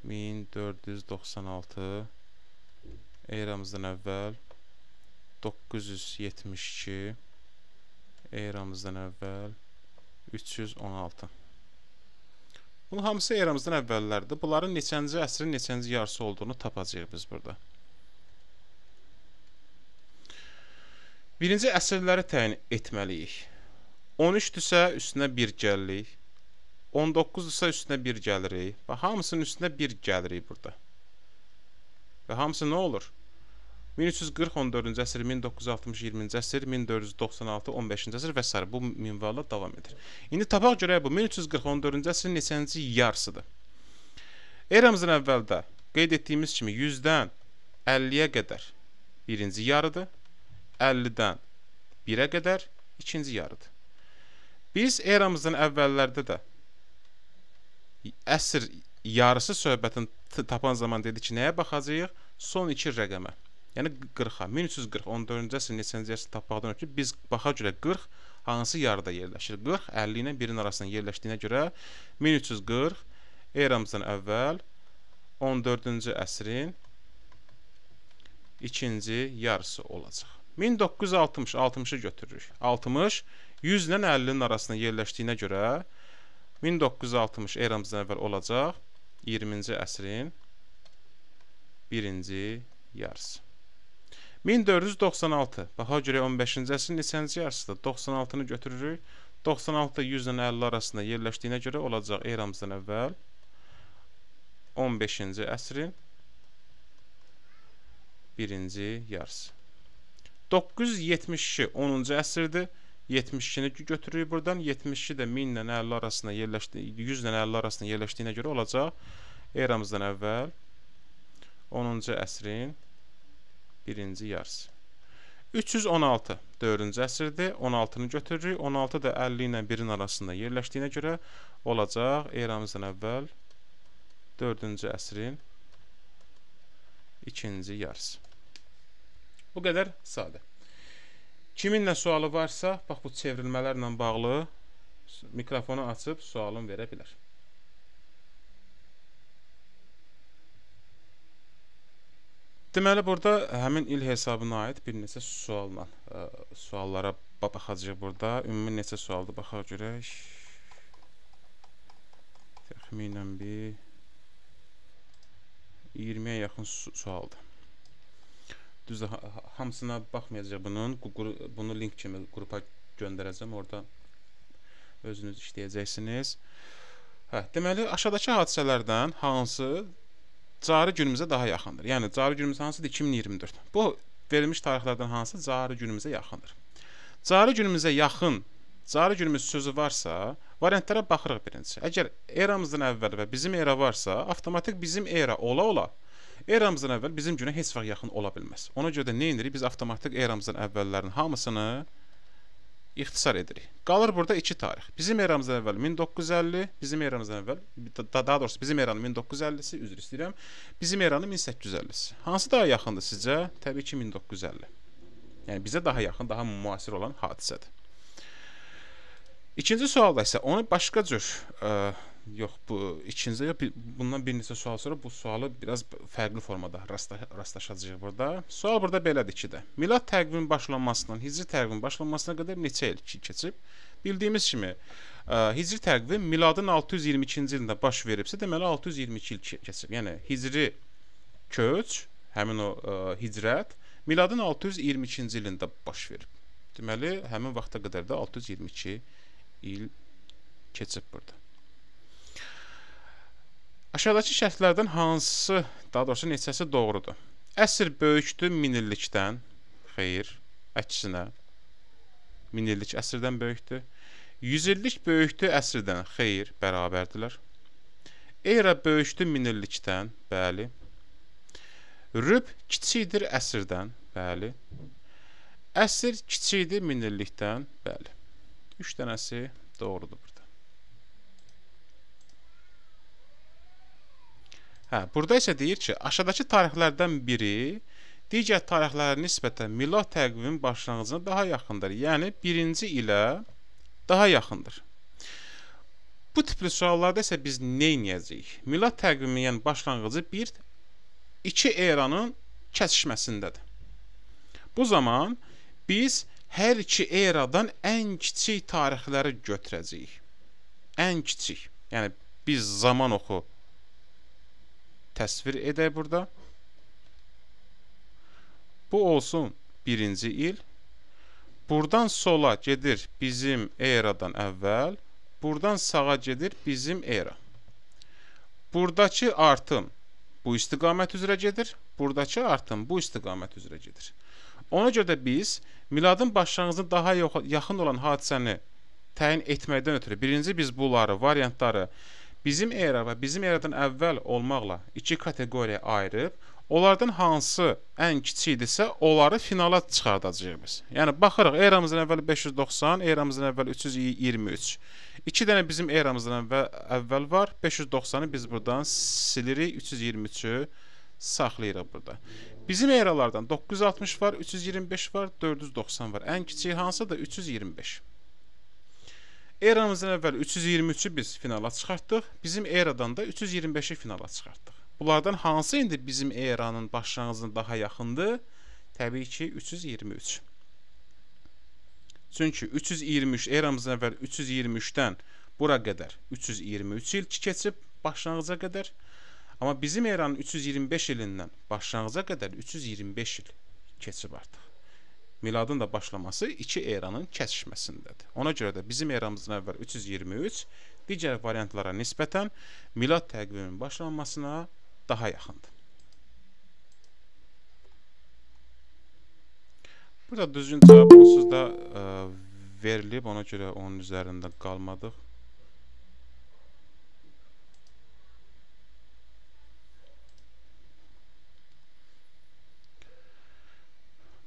1496 Eramızdan əvvəl 972 Eramızdan əvvəl 316 Bunun hamısı eramızdan əvvəllərdir. Bunların neçənci əsrin neçənci yarısı olduğunu tapacağıq biz burada. Birinci əsrləri təyin etməliyik. 13-dürsə üstünə 1 gəlirik. 19-dursa üstünə 1 gəlirik. Və hamısının üstünə 1 gəlirik burada. Və hamısı nə olur? 1340 14-cü əsr, 1960 20-ci əsr, 1496 15-ci əsr və s. bu minvalla davam edir. İndi tapaq görək bu 1340 14-cü əsrin neçənci yarısıdır? Eramızdan əvvəldə qeyd etdiyimiz kimi 100-dən 50-yə qədər birinci yarıdır, 50-dən 1-ə qədər ikinci yarıdır. Biz eramızdan əvvəllərdə də əsr yarısı söhbətin tapan zaman dedik ki, nəyə baxacağıq? Son 2 rəqəmə. Yəni 40-a, 1340, 14-cü əsr, neçənci əsr tapmaqdan ötürü biz baxa görə 40 hansı yarıda yerləşir? 40 50 ilə 1-in arasında yerləşdiyinə görə 1340 eramızdan əvvəl 14-cü əsrin ikinci yarısı olacaq. 1960 60-ı götürürük. 60 100 ilə 50-nin arasında yerləşdiyinə görə 1960 eramızdan əvvəl olacaq 20-ci əsrin birinci yarısı. 1496, baxa görə 15-ci əsrin neçənci yarısıdır? 96-nı götürürük. 96-da 100 ilə 50 arasında yerləşdiyinə görə olacaq eramızdan əvvəl 15-ci əsrin birinci yarısı. 972 10-cu əsrdir. 72-ni götürürük buradan. 72 də 1000 ilə 50 arasında yerləşdi, 100 ilə 50 arasında yerləşdiyinə görə olacaq eramızdan əvvəl 10-cu əsrin 1-ci yarısı. 316 4-cü əsrdir. 16-nı götürürük. 16 da 50 ilə 1-in arasında yerləşdiyinə görə olacaq eramızdan əvvəl 4-cü əsrin 2-ci yarısı. Bu qədər sadə. Kiminlə sualı varsa, bax bu çevrilmələrlə bağlı mikrofonu açıb sualını verə bilər. Deməli, burada həmin il hesabına aid bir neçə sualla, ə, e, suallara baxacaq burada. Ümumi neçə sualdır, baxaq görək. Təxminən bir 20-yə yaxın su sualdır. Düzdür, hamısına baxmayacaq bunun. Bunu link kimi qrupa göndərəcəm. Orada özünüz işləyəcəksiniz. Hə, deməli, aşağıdakı hadisələrdən hansı cari günümüzə daha yaxındır? Yəni, cari günümüz hansıdır? 2024. Bu verilmiş tarixlərdən hansı cari günümüzə yaxındır? Cari günümüzə yaxın cari günümüz sözü varsa, variantlara baxırıq birincisi. Əgər eramızdan əvvəl və bizim era varsa, avtomatik bizim era ola-ola Eramızdan əvvəl bizim günə heç vaxt yaxın ola bilməz. Ona görə də nə edirik? Biz avtomatik eramızdan əvvəllərin hamısını ixtisar edirik. Qalır burada iki tarix. Bizim eramızdan əvvəl 1950, bizim eramızdan əvvəl daha doğrusu bizim eranın 1950-si, üzr istəyirəm, bizim eranın 1850-si. Hansı daha yaxındır sizcə? Təbii ki 1950. Yəni bizə daha yaxın, daha müasir olan hadisədir. İkinci sualda isə onu başqa cür ə, yox bu ikincə yox bir, bundan bir neçə sual sonra bu sualı biraz fərqli formada rastla, rastlaşacağıq burada. Sual burada belədir ki də. Milad təqvimin başlanmasından Hicri təqvimin başlanmasına qədər neçə il keçib? Bildiyimiz kimi Hicri təqvim miladın 622-ci ilində baş veribsə, deməli 622 il keçib. Yəni Hicri köç, həmin o ə, hicrət miladın 622-ci ilində baş verib. Deməli həmin vaxta qədər də 622 il keçib burada. Aşağıdakı şərtlərdən hansı, daha doğrusu neçəsi doğrudur? Əsr böyükdür min illikdən. Xeyr, əksinə. Min illik əsrdən böyükdür. 100 illik böyükdür əsrdən. Xeyr, bərabərdilər. Era böyükdür min illikdən. Bəli. Rüb kiçikdir əsrdən. Bəli. Əsr kiçikdir min illikdən. Bəli. 3 dənəsi doğrudur burada. Hə, burada isə deyir ki, aşağıdakı tarixlərdən biri digər tarixlərə nisbətən milad təqviminin başlanğıcına daha yaxındır. Yəni 1-ci ilə daha yaxındır. Bu tipli suallarda isə biz nə edəcəyik? Milad təqviminin yəni başlanğıcı 1 2 eranın kəsişməsindədir. Bu zaman biz hər iki eradan ən kiçik tarixləri götürəcəyik. Ən kiçik. Yəni biz zaman oxu təsvir edək burada. Bu olsun birinci il. Buradan sola gedir bizim eradan əvvəl. Buradan sağa gedir bizim era. Buradakı artım bu istiqamət üzrə gedir. Buradakı artım bu istiqamət üzrə gedir. Ona görə də biz miladın başlanğıcına daha yaxın olan hadisəni təyin etməkdən ötürü birinci biz bunları, variantları bizim era və bizim eradan əvvəl olmaqla iki kateqoriyaya ayırıb, onlardan hansı ən kiçikdirsə, onları finala çıxardacağıq. Yəni baxırıq, eramızdan əvvəl 590, eramızdan əvvəl 323. 2 dənə bizim eramızdan əvvəl, əvvəl var. 590-ı biz burdan silirik, 323-ü saxlayırıq burada. Bizim eralardan 960 var, 325 var, 490 var. Ən kiçiyi hansısa da 325. Eramızdan əvvəl 323-ü biz finala çıxartdıq. Bizim eradan da 325-i finala çıxartdıq. Bunlardan hansı indi bizim eranın başlanğıcına daha yaxındır? Təbii ki, 323. Çünki 323 eramızdan əvvəl 323-dən bura qədər 323 il keçib başlanğıca qədər. Amma bizim eranın 325 ilindən başlanğıca qədər 325 il keçib artıq miladın da başlaması iki eranın kəsişməsindədir. Ona görə də bizim eramızdan əvvəl 323 digər variantlara nisbətən milad təqviminin başlanmasına daha yaxındır. Burada düzgün cavab onsuz da ə, e, verilib, ona görə onun üzərində qalmadıq.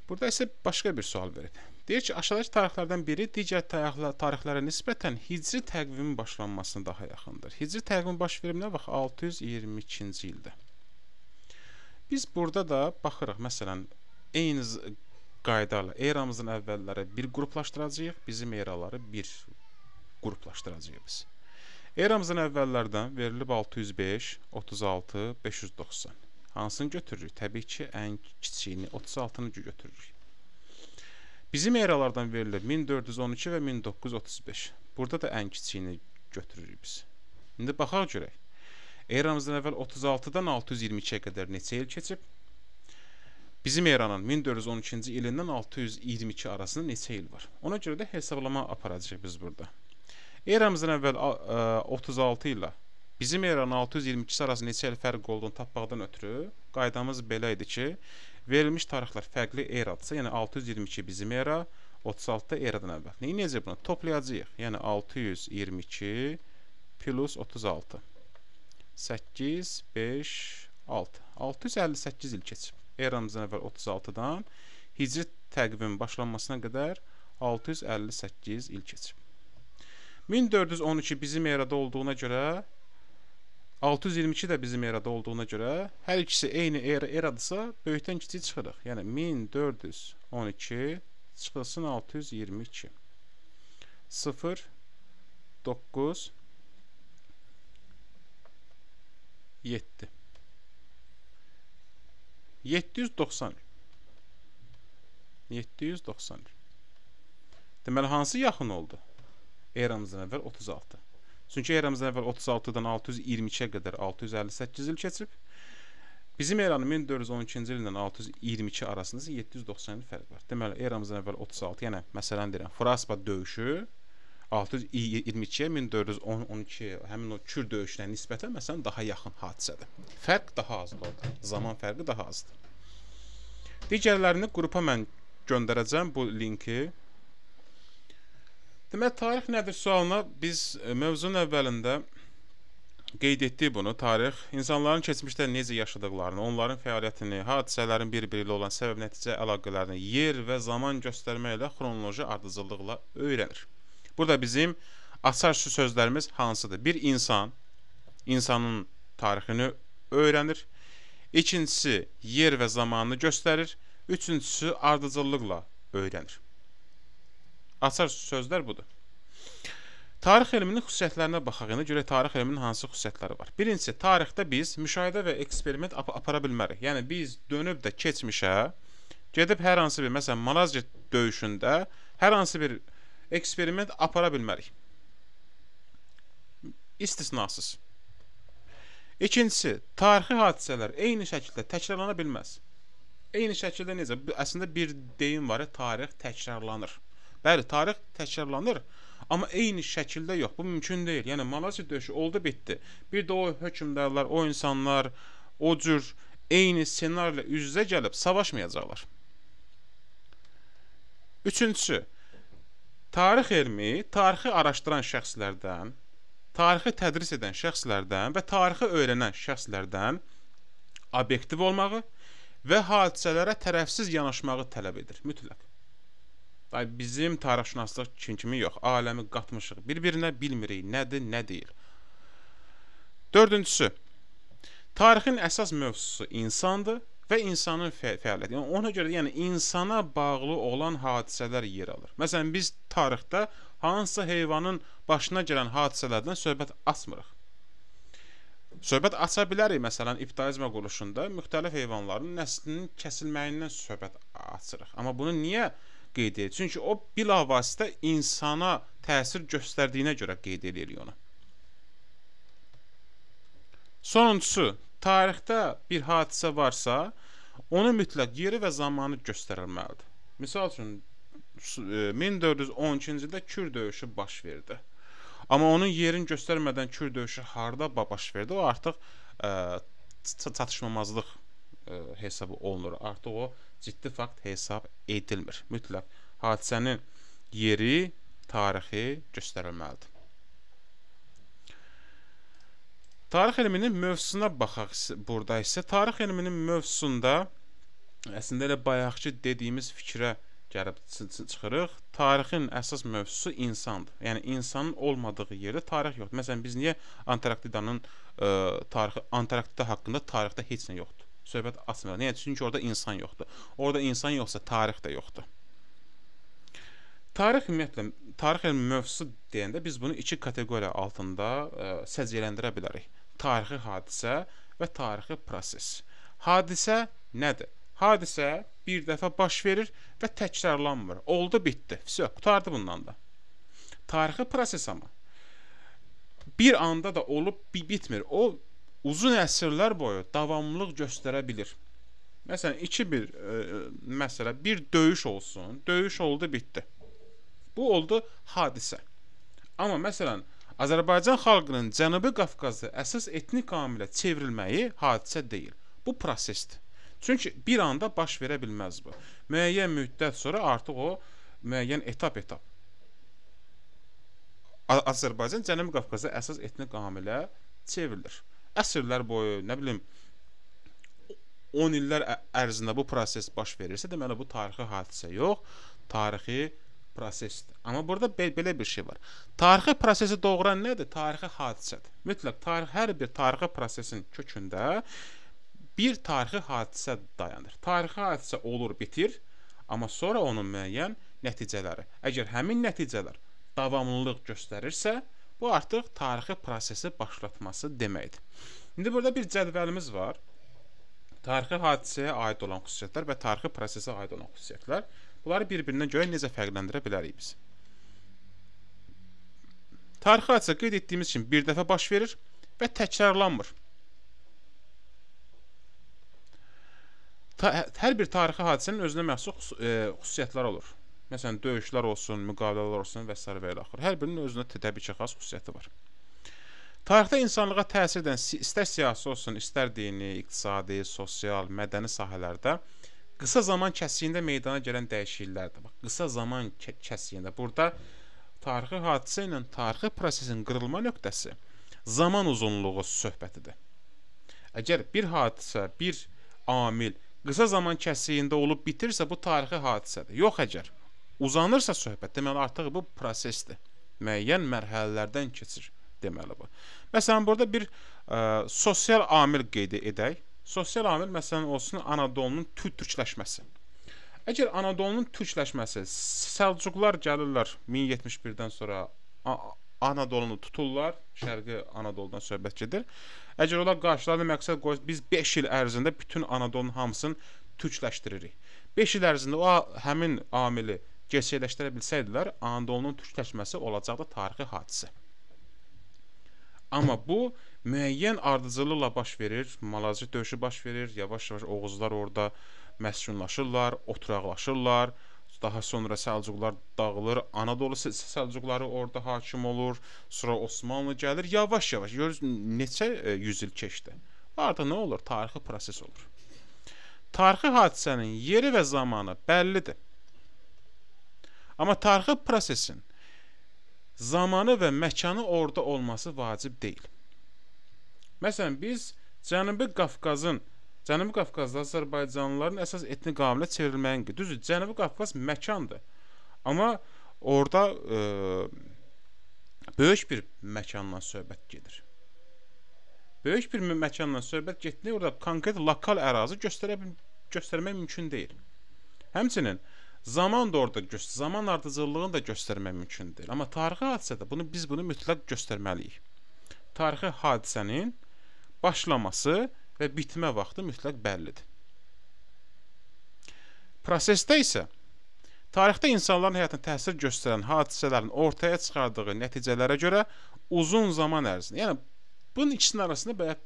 Burada isə başqa bir sual verir. Deyir ki, aşağıdakı tarixlərdən biri digər tarixlərə nisbətən Hicri təqvimin başlanmasına daha yaxındır. Hicri təqvim baş verir nə vaxt? 622-ci ildə. Biz burada da baxırıq, məsələn, eyni qayda ilə eramızın əvvəlləri bir qruplaşdıracağıq, bizim eraları bir qruplaşdıracağıq biz. Eramızın əvvəllərdən verilib 605, 36, 590. Hansını götürürük? Təbii ki, ən kiçiyini, 36-nı götürürük. Bizim eralardan verilir 1412 və 1935. Burada da ən kiçiyini götürürük biz. İndi baxaq görək. Eramızdan əvvəl 36-dan 622-yə qədər neçə il keçib? Bizim eranın 1412-ci ilindən 622 arasında neçə il var? Ona görə də hesablama aparacağıq biz burada. Eramızdan əvvəl 36 e, ilə Bizim eranın 622-si arası neçə il fərq olduğunu tapmaqdan ötürü qaydamız belə idi ki, verilmiş tarixlər fərqli eradsa, yəni 622 bizim era, 36 eradan əvvəl. Neyi necə bunu toplayacağıq? Yəni 622 plus 36. 8, 5, 6. 658 il keçib. Eramızdan əvvəl 36-dan hicri təqvim başlanmasına qədər 658 il keçib. 1412 bizim erada olduğuna görə 622 də bizim erada olduğuna görə hər ikisi eyni era eradırsa, böyükdən kiçiyə çıxırıq. Yəni 1412 çıxılsın 622. 0 9 7 790 790 Deməli hansı yaxın oldu? Eramızdan əvvəl 36. Çünki eramızdan əvvəl 36-dan 622-yə qədər 658 il keçib. Bizim eranın 1412-ci ildən 622 arasında isə 790 il fərq var. Deməli, eramızdan əvvəl 36, yəni məsələn deyirəm, Fraspa döyüşü 622-yə 1412-yə həmin o Kür döyüşünə nisbətən məsələn daha yaxın hadisədir. Fərq daha azdır orada. Zaman fərqi daha azdır. Digərlərini qrupa mən göndərəcəm bu linki. Deməli, tarix nədir sualına biz e, mövzunun əvvəlində qeyd etdik bunu. Tarix insanların keçmişdə necə yaşadıqlarını, onların fəaliyyətini, hadisələrin bir-biri ilə olan səbəb-nəticə əlaqələrini yer və zaman göstərməklə xronoloji ardıcıllıqla öyrənir. Burada bizim açarçı sözlərimiz hansıdır? Bir insan insanın tarixini öyrənir. İkincisi yer və zamanını göstərir. Üçüncüsü ardıcıllıqla öyrənir. Açar sözlər budur. Tarix elminin xüsusiyyətlərinə baxaq. Yəni görək tarix elminin hansı xüsusiyyətləri var. Birincisi, tarixdə biz müşahidə və eksperiment ap apara bilmərik. Yəni biz dönüb də keçmişə gedib hər hansı bir, məsələn, Malazgirt döyüşündə hər hansı bir eksperiment apara bilmərik. İstisnasız. İkincisi, tarixi hadisələr eyni şəkildə təkrarlana bilməz. Eyni şəkildə necə? Əslində bir deyim var, tarix təkrarlanır. Bəli, tarix təkrarlanır, amma eyni şəkildə yox. Bu mümkün deyil. Yəni Malayziya döyüşü oldu, bitdi. Bir də o hökmdarlar, o insanlar o cür eyni ssenariylə üz-üzə gəlib savaşmayacaqlar. Üçüncüsü, tarix elmi tarixi araşdıran şəxslərdən, tarixi tədris edən şəxslərdən və tarixi öyrənən şəxslərdən obyektiv olmağı və hadisələrə tərəfsiz yanaşmağı tələb edir mütləq. Day, bizim tarixşünaslıq kimi yox, aləmi qatmışıq bir-birinə, bilmirik nədir, nə deyil. Dördüncüsü, tarixin əsas mövzusu insandır və insanın fə fəaliyyəti. Yəni, ona görə, yəni, insana bağlı olan hadisələr yer alır. Məsələn, biz tarixdə hansısa heyvanın başına gələn hadisələrdən söhbət açmırıq. Söhbət aça bilərik, məsələn, ibtidaizmə quruluşunda müxtəlif heyvanların nəslinin kəsilməyindən söhbət açırıq. Amma bunu niyə açırıq? qeyd edir. Çünki o bilavasitə insana təsir göstərdiyinə görə qeyd edirik onu. Sonuncusu, tarixdə bir hadisə varsa, onu mütləq yeri və zamanı göstərilməlidir. Məsəl üçün 1412-ci e, ildə Kür döyüşü baş verdi. Amma onun yerini göstərmədən Kür döyüşü harda baş verdi, o artıq ə, e, çatışmamazlıq E, hesab olunur. Artıq o ciddi fakt hesab edilmir. Mütləq hadisənin yeri, tarixi göstərilməlidir. Tarix elminin mövzusuna baxaq burada isə tarix elminin mövzusunda əslində elə bayaqki dediyimiz fikrə gəlib çıxırıq. Tarixin əsas mövzusu insandır. Yəni insanın olmadığı yerdə tarix yoxdur. Məsələn biz niyə Antarktidanın ə, e, tarixi Antarktida haqqında tarixdə heç nə yoxdur? söhbət açmır. Niyə? Çünki orada insan yoxdur. Orada insan yoxsa tarix də yoxdur. Tarix ümumiyyətlə tarix elmi yəni mövzusu deyəndə biz bunu iki kateqoriya altında ə, e, səciyyələndirə bilərik. Tarixi hadisə və tarixi proses. Hadisə nədir? Hadisə bir dəfə baş verir və təkrarlanmır. Oldu, bitdi. Vəsə, qutardı bundan da. Tarixi proses amma bir anda da olub bitmir. O uzun əsrlər boyu davamlılıq göstərə bilir. Məsələn, iki bir e, e, məsələ, bir döyüş olsun. Döyüş oldu, bitdi. Bu oldu hadisə. Amma məsələn, Azərbaycan xalqının Cənubi Qafqazda əsas etnik amilə çevrilməyi hadisə deyil. Bu prosesdir. Çünki bir anda baş verə bilməz bu. Müəyyən müddət sonra artıq o müəyyən etap-etap. Azərbaycan Cənubi Qafqazda əsas etnik amilə çevrilir əsrlər boyu, nə bilim 10 illər ərzində bu proses baş verirsə, deməli bu tarixi hadisə yox, tarixi prosesdir. Amma burada be belə bir şey var. Tarixi prosesi doğuran nədir? Tarixi hadisədir. Mütləq tarix hər bir tarixi prosesin kökündə bir tarixi hadisə dayanır. Tarixi hadisə olur, bitir, amma sonra onun müəyyən nəticələri. Əgər həmin nəticələr davamlılıq göstərirsə, Bu artıq tarixi prosesi başlatması deməkdir. İndi burada bir cədvəlimiz var. Tarixi hadisəyə aid olan xüsusiyyətlər və tarixi prosesə aid olan xüsusiyyətlər. Bunları bir-birinə görə necə fərqləndirə bilərik biz? Tarixi hadisə qeyd etdiyimiz kimi bir dəfə baş verir və təkrarlanmır. Ta hər bir tarixi hadisənin özünə məxsus e, xüsusiyyətləri olur. Məsələn, döyüşlər olsun, müqavilələr olsun və s. və ilə axır. Hər birinin özünə təbii ki, xas xüsusiyyəti var. Tarixdə insanlığa təsir edən istər siyasi olsun, istər dini, iqtisadi, sosial, mədəni sahələrdə qısa zaman kəsiyində meydana gələn dəyişikliklərdir. Bax, qısa zaman kəsiyində burada tarixi hadisə ilə tarixi prosesin qırılma nöqtəsi zaman uzunluğu söhbətidir. Əgər bir hadisə, bir amil qısa zaman kəsiyində olub bitirsə, bu tarixi hadisədir. Yox əgər uzanırsa söhbət, deməli artıq bu prosesdir. Müəyyən mərhələlərdən keçir deməli bu. Məsələn, burada bir ə, e, sosial amil qeyd edək. Sosial amil məsələn olsun Anadolu'nun türkləşməsi. Əgər Anadolu'nun türkləşməsi, Səlcuqlar gəlirlər 1071-dən sonra Anadolu'nu tuturlar, Şərqi Anadolu'dan söhbət gedir. Əgər onlar qarşılarına məqsəd qoyur, biz 5 il ərzində bütün Anadolu'nun hamısını türkləşdiririk. 5 il ərzində o həmin amili gerçəkləşdirə bilsəydilər, Anadolunun türkləşməsi olacaqdı tarixi hadisə. Amma bu müəyyən ardıcıllıqla baş verir. Malazı döyüşü baş verir. Yavaş-yavaş Oğuzlar orada məskunlaşırlar, oturaqlaşırlar. Daha sonra Səlcuqlar dağılır. Anadolu Səlcuqları orada hakim olur. Sonra Osmanlı gəlir. Yavaş-yavaş görürüz neçə e, yüzil keçdi. Artıq nə olur? Tarixi proses olur. Tarixi hadisənin yeri və zamanı bəllidir. Amma tarixi prosesin zamanı və məkanı orada olması vacib deyil. Məsələn, biz Cənubi Qafqazın Cənubi Qafqazda Azərbaycanlıların əsas etnik qabilə çevrilməyindir. Düzdür, Cənubi Qafqaz məkandır. Amma orada e, böyük bir məkandan söhbət gedir. Böyük bir məkandan söhbət getdikdə orada konkret lokal ərazi göstərə göstərmək mümkün deyil. Həmçinin e, Zaman da orada göstər, zaman ardıcıllığını da göstərmək mümkündür. Amma tarixi hadisədə bunu biz bunu mütləq göstərməliyik. Tarixi hadisənin başlaması və bitmə vaxtı mütləq bəllidir. Prosesdə isə tarixdə insanların həyatına təsir göstərən hadisələrin ortaya çıxardığı nəticələrə görə uzun zaman ərzində, yəni bunun ikisinin arasında bəyək,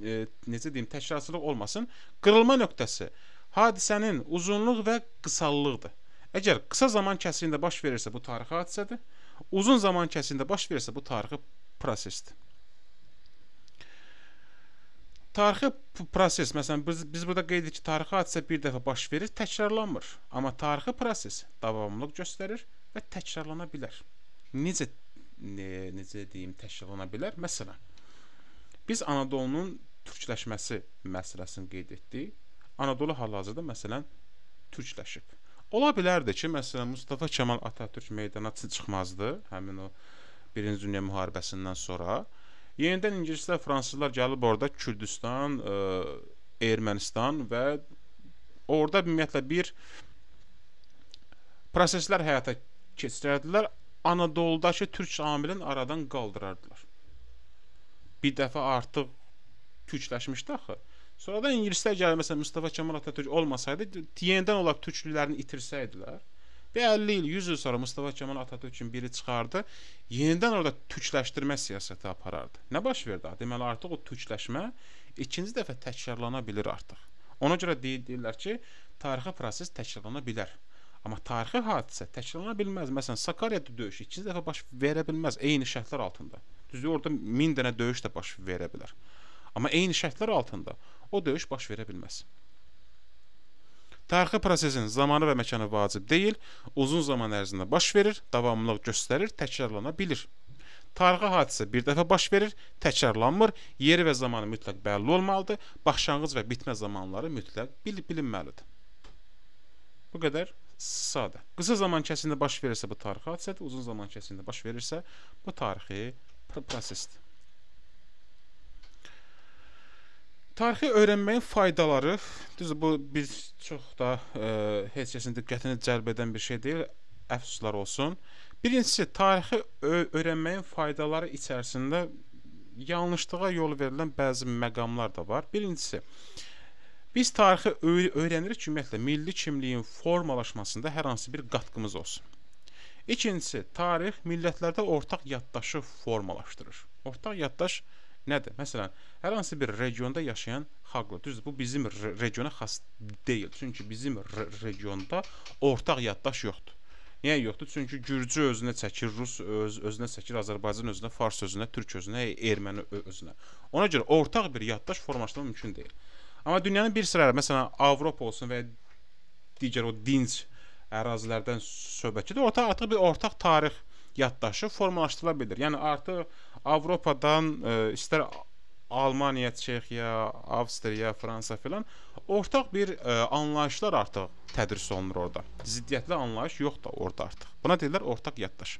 e, necə deyim, təkrarçılıq olmasın, qırılma nöqtəsi hadisənin uzunluq və qısallıqdır. Əgər qısa zaman kəsirində baş verirsə bu tarixi hadisədir, uzun zaman kəsirində baş verirsə bu tarixi prosesdir. Tarixi proses, məsələn, biz, biz burada qeyd edirik ki, tarixi hadisə bir dəfə baş verir, təkrarlanmır. Amma tarixi proses davamlılıq göstərir və təkrarlana bilər. Necə ne, necə deyim, təkrarlana bilər? Məsələn, biz Anadolu'nun türkləşməsi məsələsini qeyd etdik. Anadolu hal-hazırda məsələn türkləşib. Ola bilərdi ki, məsələn Mustafa Kemal Atatürk meydana çıxmazdı həmin o 1-ci dünya müharibəsindən sonra. Yenidən ingilislər, fransızlar gəlib orada Kürdistan, ə, e, Ermənistan və orada ümumiyyətlə bir proseslər həyata keçirərdilər. Anadoludakı türk amilini aradan qaldırardılar. Bir dəfə artıq türkləşmişdi axı. Sonradan ingilislər gəlib, məsələn, Mustafa Kemal Atatürk olmasaydı, yenidən olaraq türklülərini itirsəydilər. Bir 50 il, 100 il sonra Mustafa Kemal Atatürkün biri çıxardı, yenidən orada türkləşdirmə siyasəti aparardı. Nə baş verdi? Deməli, artıq o türkləşmə ikinci dəfə təkrarlana bilər artıq. Ona görə deyir, deyirlər ki, tarixi proses təkrarlana bilər. Amma tarixi hadisə təkrarlana bilməz. Məsələn, Sakaryada döyüş ikinci dəfə baş verə bilməz eyni şərtlər altında. Düzdür, orada 1000 dənə döyüş də baş verə bilər. Amma eyni şərtlər altında o döyüş baş verə bilməz. Tarixi prosesin zamanı və məkanı vacib deyil, uzun zaman ərzində baş verir, davamlılıq göstərir, təkrarlana bilir. Tarixi hadisə bir dəfə baş verir, təkrarlanmır, yeri və zamanı mütləq bəlli olmalıdır, başlanğıc və bitmə zamanları mütləq bil bilinməlidir. Bu qədər sadə. Qısa zaman kəsində baş verirsə bu tarixi hadisədir, uzun zaman kəsində baş verirsə bu tarixi prosesdir. Tarixi öyrənməyin faydaları, düzdür bu bir çox da ə, e, heç kəsin diqqətini cəlb edən bir şey deyil. Əfsuslar olsun. Birincisi, tarixi öyrənməyin faydaları içərisində yanlışlığa yol verilən bəzi məqamlar da var. Birincisi, biz tarixi öy öyrənirik ümumiyyətlə milli kimliyin formalaşmasında hər hansı bir qatqımız olsun. İkincisi, tarix millətlərdə ortaq yaddaşı formalaşdırır. Ortaq yaddaş formalaşdırır Nədir? Məsələn, hər hansı bir regionda yaşayan xalqla, düzdür, bu bizim re regiona xas deyil. Çünki bizim re regionda ortaq yaddaş yoxdur. Niyə yoxdur? Çünki Gürcü özünə çəkir, Rus öz özünə çəkir, Azərbaycan özünə, Fars özünə, Türk özünə, Erməni özünə. Ona görə ortaq bir yaddaş formalaşdırmaq mümkün deyil. Amma dünyanın bir sıra, məsələn, Avropa olsun və ya digər o dinc ərazilərdən söhbət gedir. Ortaq artıq bir ortaq tarix yaddaşı formalaşdırıla bilər. Yəni artıq Avropadan ə, e, istər Almaniya, Çexiya, Avstriya, Fransa filan ortaq bir ə, e, anlayışlar artıq tədris olunur orada. Ziddiyyətli anlayış yoxdur orada artıq. Buna deyirlər ortaq yaddaş.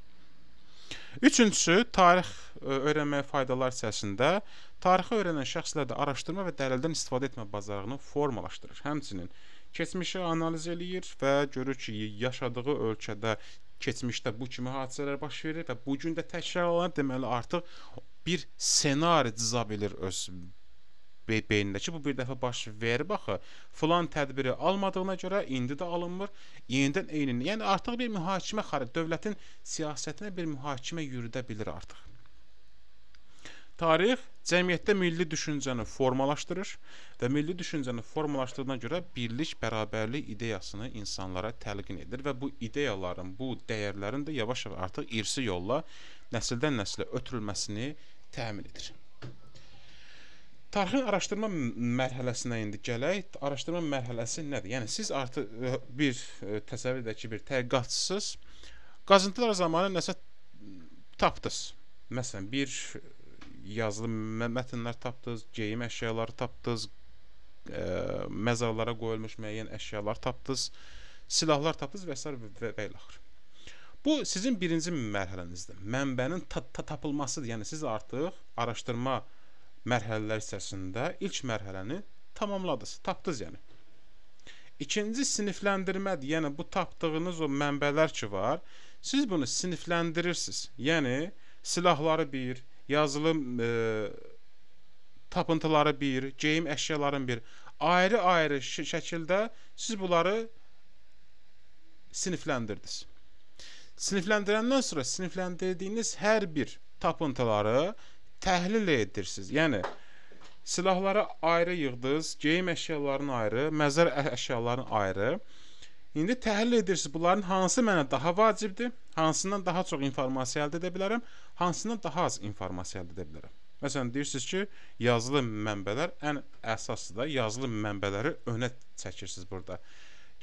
Üçüncüsü, tarix ə, e, öyrənməyə faydalar səsində tarixi öyrənən şəxslər də araşdırma və dəlildən istifadə etmə bacarığını formalaşdırır. Həmçinin keçmişi analiz eləyir və görür ki, yaşadığı ölkədə keçmişdə bu kimi hadisələr baş verir və bu gün də təkrarlanan deməli artıq bir ssenari cıza bilir öz beynindəki bu bir dəfə baş verib axı filan tədbiri almadığına görə indi də alınmır, yenidən eyni. Yəni artıq bir mühakimə xarici dövlətin siyasətinə bir mühakimə yürüdə bilir artıq. Tarix cəmiyyətdə milli düşüncəni formalaşdırır və milli düşüncəni formalaşdırdığına görə birlik, bərabərlik ideyasını insanlara təlqin edir və bu ideyaların, bu dəyərlərin də yavaş-yavaş artıq irsi yolla nəsildən nəslə ötürülməsini təmin edir. Tarixin araşdırma mərhələsinə indi gələk. Araşdırma mərhələsi nədir? Yəni siz artıq e, bir e, təsəvvür edək ki, bir tədqiqatçısınız. Qazıntılar zamanı nəsə tapdınız. Məsələn, bir yazılı mətnlər tapdınız, geyim əşyaları tapdınız, ə, e, məzarlara qoyulmuş müəyyən əşyalar tapdınız, silahlar tapdınız və s. və və ilaxır. Bu sizin birinci mərhələnizdir. Mənbənin ta ta tapılmasıdır. Yəni siz artıq araşdırma mərhələlər içərisində ilk mərhələni tamamladınız, tapdınız yəni. İkinci sinifləndirmədir. Yəni bu tapdığınız o mənbələr ki var, siz bunu sinifləndirirsiniz. Yəni silahları bir, yazılım e, tapıntıları bir, geyim əşyaların bir, ayrı-ayrı şəkildə siz bunları sinifləndirdiniz. Sinifləndirəndən sonra sinifləndirdiyiniz hər bir tapıntıları təhlil edirsiniz. Yəni, silahları ayrı yığdınız, geyim əşyalarını ayrı, məzar əşyalarını ayrı, İndi təhlil edirsiniz bunların hansı mənə daha vacibdir, hansından daha çox informasiya əldə edə bilərəm, hansından daha az informasiya əldə edə bilərəm. Məsələn, deyirsiniz ki, yazılı mənbələr ən əsasdır da, yazılı mənbələri önə çəkirsiniz burada.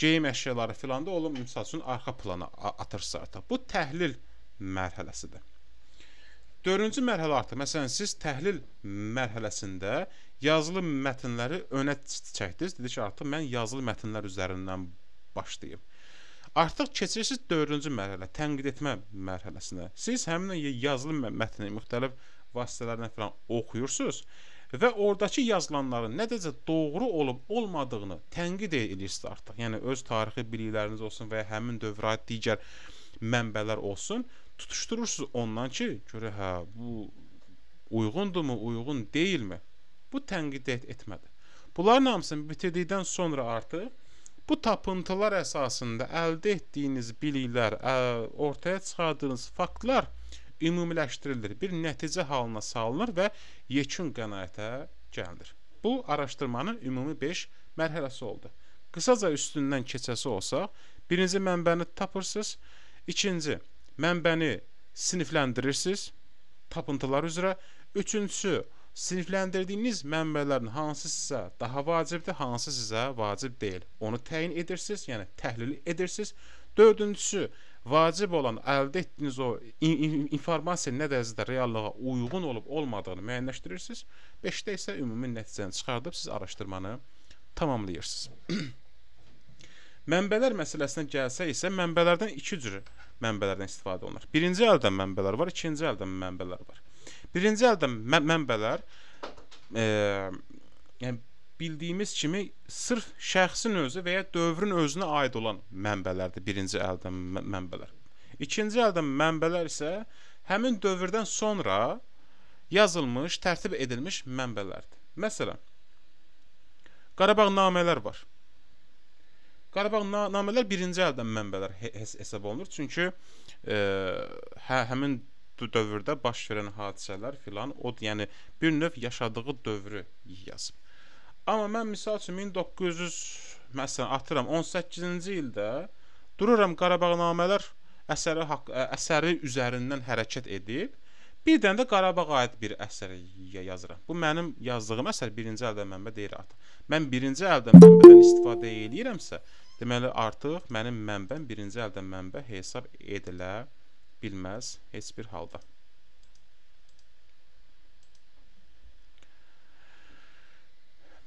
Geyim əşyaları filan da olum, misal üçün arxa plana atırsınız artıq. Bu təhlil mərhələsidir. Dördüncü mərhələ artıq, məsələn, siz təhlil mərhələsində yazılı mətnləri önə çəkdiniz. Dedi ki, artıq mən yazılı mətnlər üzərindən başlayıb. Artıq keçirsiniz 4-cü mərhələ, tənqid etmə mərhələsinə. Siz həmin yazılı mətni müxtəlif vasitələrlə filan oxuyursunuz və ordakı yazılanların nədəcə doğru olub olmadığını tənqid edirsiniz artıq. Yəni öz tarixi bilikləriniz olsun və ya həmin dövrə aid digər mənbələr olsun, tutuşdurursunuz ondan ki, görə hə bu uyğundurmu, uyğun deyilmi? Bu tənqid etmədir. Bunların hamısını bitirdikdən sonra artıq Bu tapıntılar əsasında əldə etdiyiniz biliklər, ə, ortaya çıxardığınız faktlar ümumiləşdirilir, bir nəticə halına salınır və yekun qənaətə gəlinir. Bu araşdırmanın ümumi 5 mərhələsi oldu. Qısaca üstündən keçəsi olsa, birinci mənbəni tapırsınız, ikinci mənbəni sinifləndirirsiniz tapıntılar üzrə, üçüncüsü Sinifləndirdiyiniz mənbələrin hansısısa daha vacibdir, hansısısa vacib deyil. Onu təyin edirsiniz, yəni təhlil edirsiniz. Dördüncüsü, vacib olan əldə etdiyiniz o informasiya nə dərəcədə reallığa uyğun olub olmadığını müəyyənləşdirirsiniz. Beşdə isə ümumi nəticəni çıxardıb siz araşdırmanı tamamlayırsınız. [CLEARS THROAT] Mənbələr məsələsinə gəlsə isə mənbələrdən iki cür mənbələrdən istifadə olunur. Birinci əldən mənbələr var, ikinci əldən mənbələr var. Birinci əldə mə mənbələr e, yəni bildiyimiz kimi sırf şəxsin özü və ya dövrün özünə aid olan mənbələrdir birinci əldə mənbələr. İkinci əldə mənbələr isə həmin dövrdən sonra yazılmış, tərtib edilmiş mənbələrdir. Məsələn, Qarabağ namələr var. Qarabağ namələr birinci əldən mənbələr hesab olunur. Çünki e, hə, həmin bu dövrdə baş verən hadisələr filan, o yəni bir növ yaşadığı dövrü yazıb. Amma mən misal üçün 1900 məsələn atıram 18-ci ildə dururam Qarabağnamələr əsəri haqq, əsəri üzərindən hərəkət edib bir dənə də Qarabağa aid bir əsər yazıram. Bu mənim yazdığım əsər birinci əldən mənbə deyir artıq. Mən birinci əldən mənbədən istifadə eləyirəmsə, deməli artıq mənim mənbəm birinci əldən mənbə hesab edilə bilməz heç bir halda.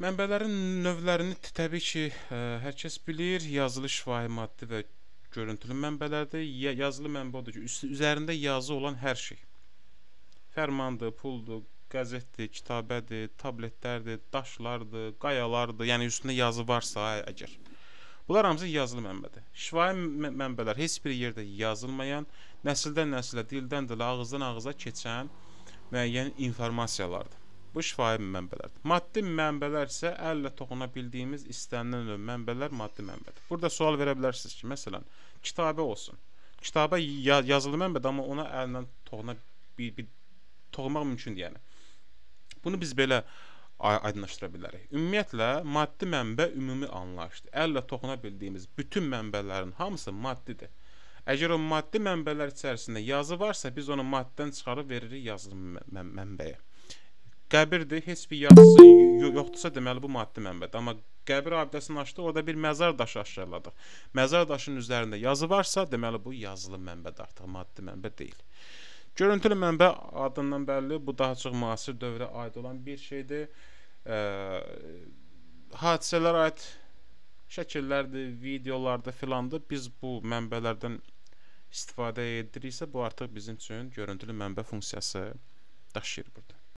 Mənbələrin növlərini təbii ki, ə, e, hər kəs bilir. Yazılı şifahi maddi və görüntülü mənbələrdə ya yazılı mənbə odur ki, üstü, üzərində yazı olan hər şey. Fərmandır, puldur, qəzetdir, kitabədir, tabletlərdir, daşlardır, qayalardır. Yəni üstündə yazı varsa əgər. Bunlar hamısı yazılı mənbədir. Şifahi mənbələr heç bir yerdə yazılmayan, nəsildən nəsilə, dildən dilə, ağızdan ağıza keçən müəyyən informasiyalardır. Bu şifahi mənbələrdir. Maddi mənbələr isə əllə toxuna bildiyimiz istənilən növ mənbələr maddi mənbədir. Burada sual verə bilərsiniz ki, məsələn, kitabə olsun. Kitaba yazılı mənbədir, amma ona əllə toxuna bil, bil, toxunmaq mümkündür, yəni. Bunu biz belə e, aydınlaşdıra bilərik. Ümumiyyətlə maddi mənbə ümumi anlayışdır. Əllə toxuna bildiyimiz bütün mənbələrin hamısı maddidir. Əgər o maddi mənbələr içərisində yazı varsa, biz onu maddidən çıxarıb veririk yazılı mən mənbəyə. Qəbirdir, heç bir yazısı yoxdursa deməli bu maddi mənbədir. Amma qəbir abidəsini açdıq, orada bir məzar daşı aşkarladıq. Məzar daşının üzərində yazı varsa, deməli bu yazılı mənbədir, artıq maddi mənbə deyil. Görüntülü mənbə adından bəlli, bu daha çox müasir dövrə aid olan bir şeydir. Ə, hadisələrə aid şəkillərdir, videolardır filandır. Biz bu mənbələrdən istifadə ediriksə, bu artıq bizim üçün görüntülü mənbə funksiyası daşıyır burada.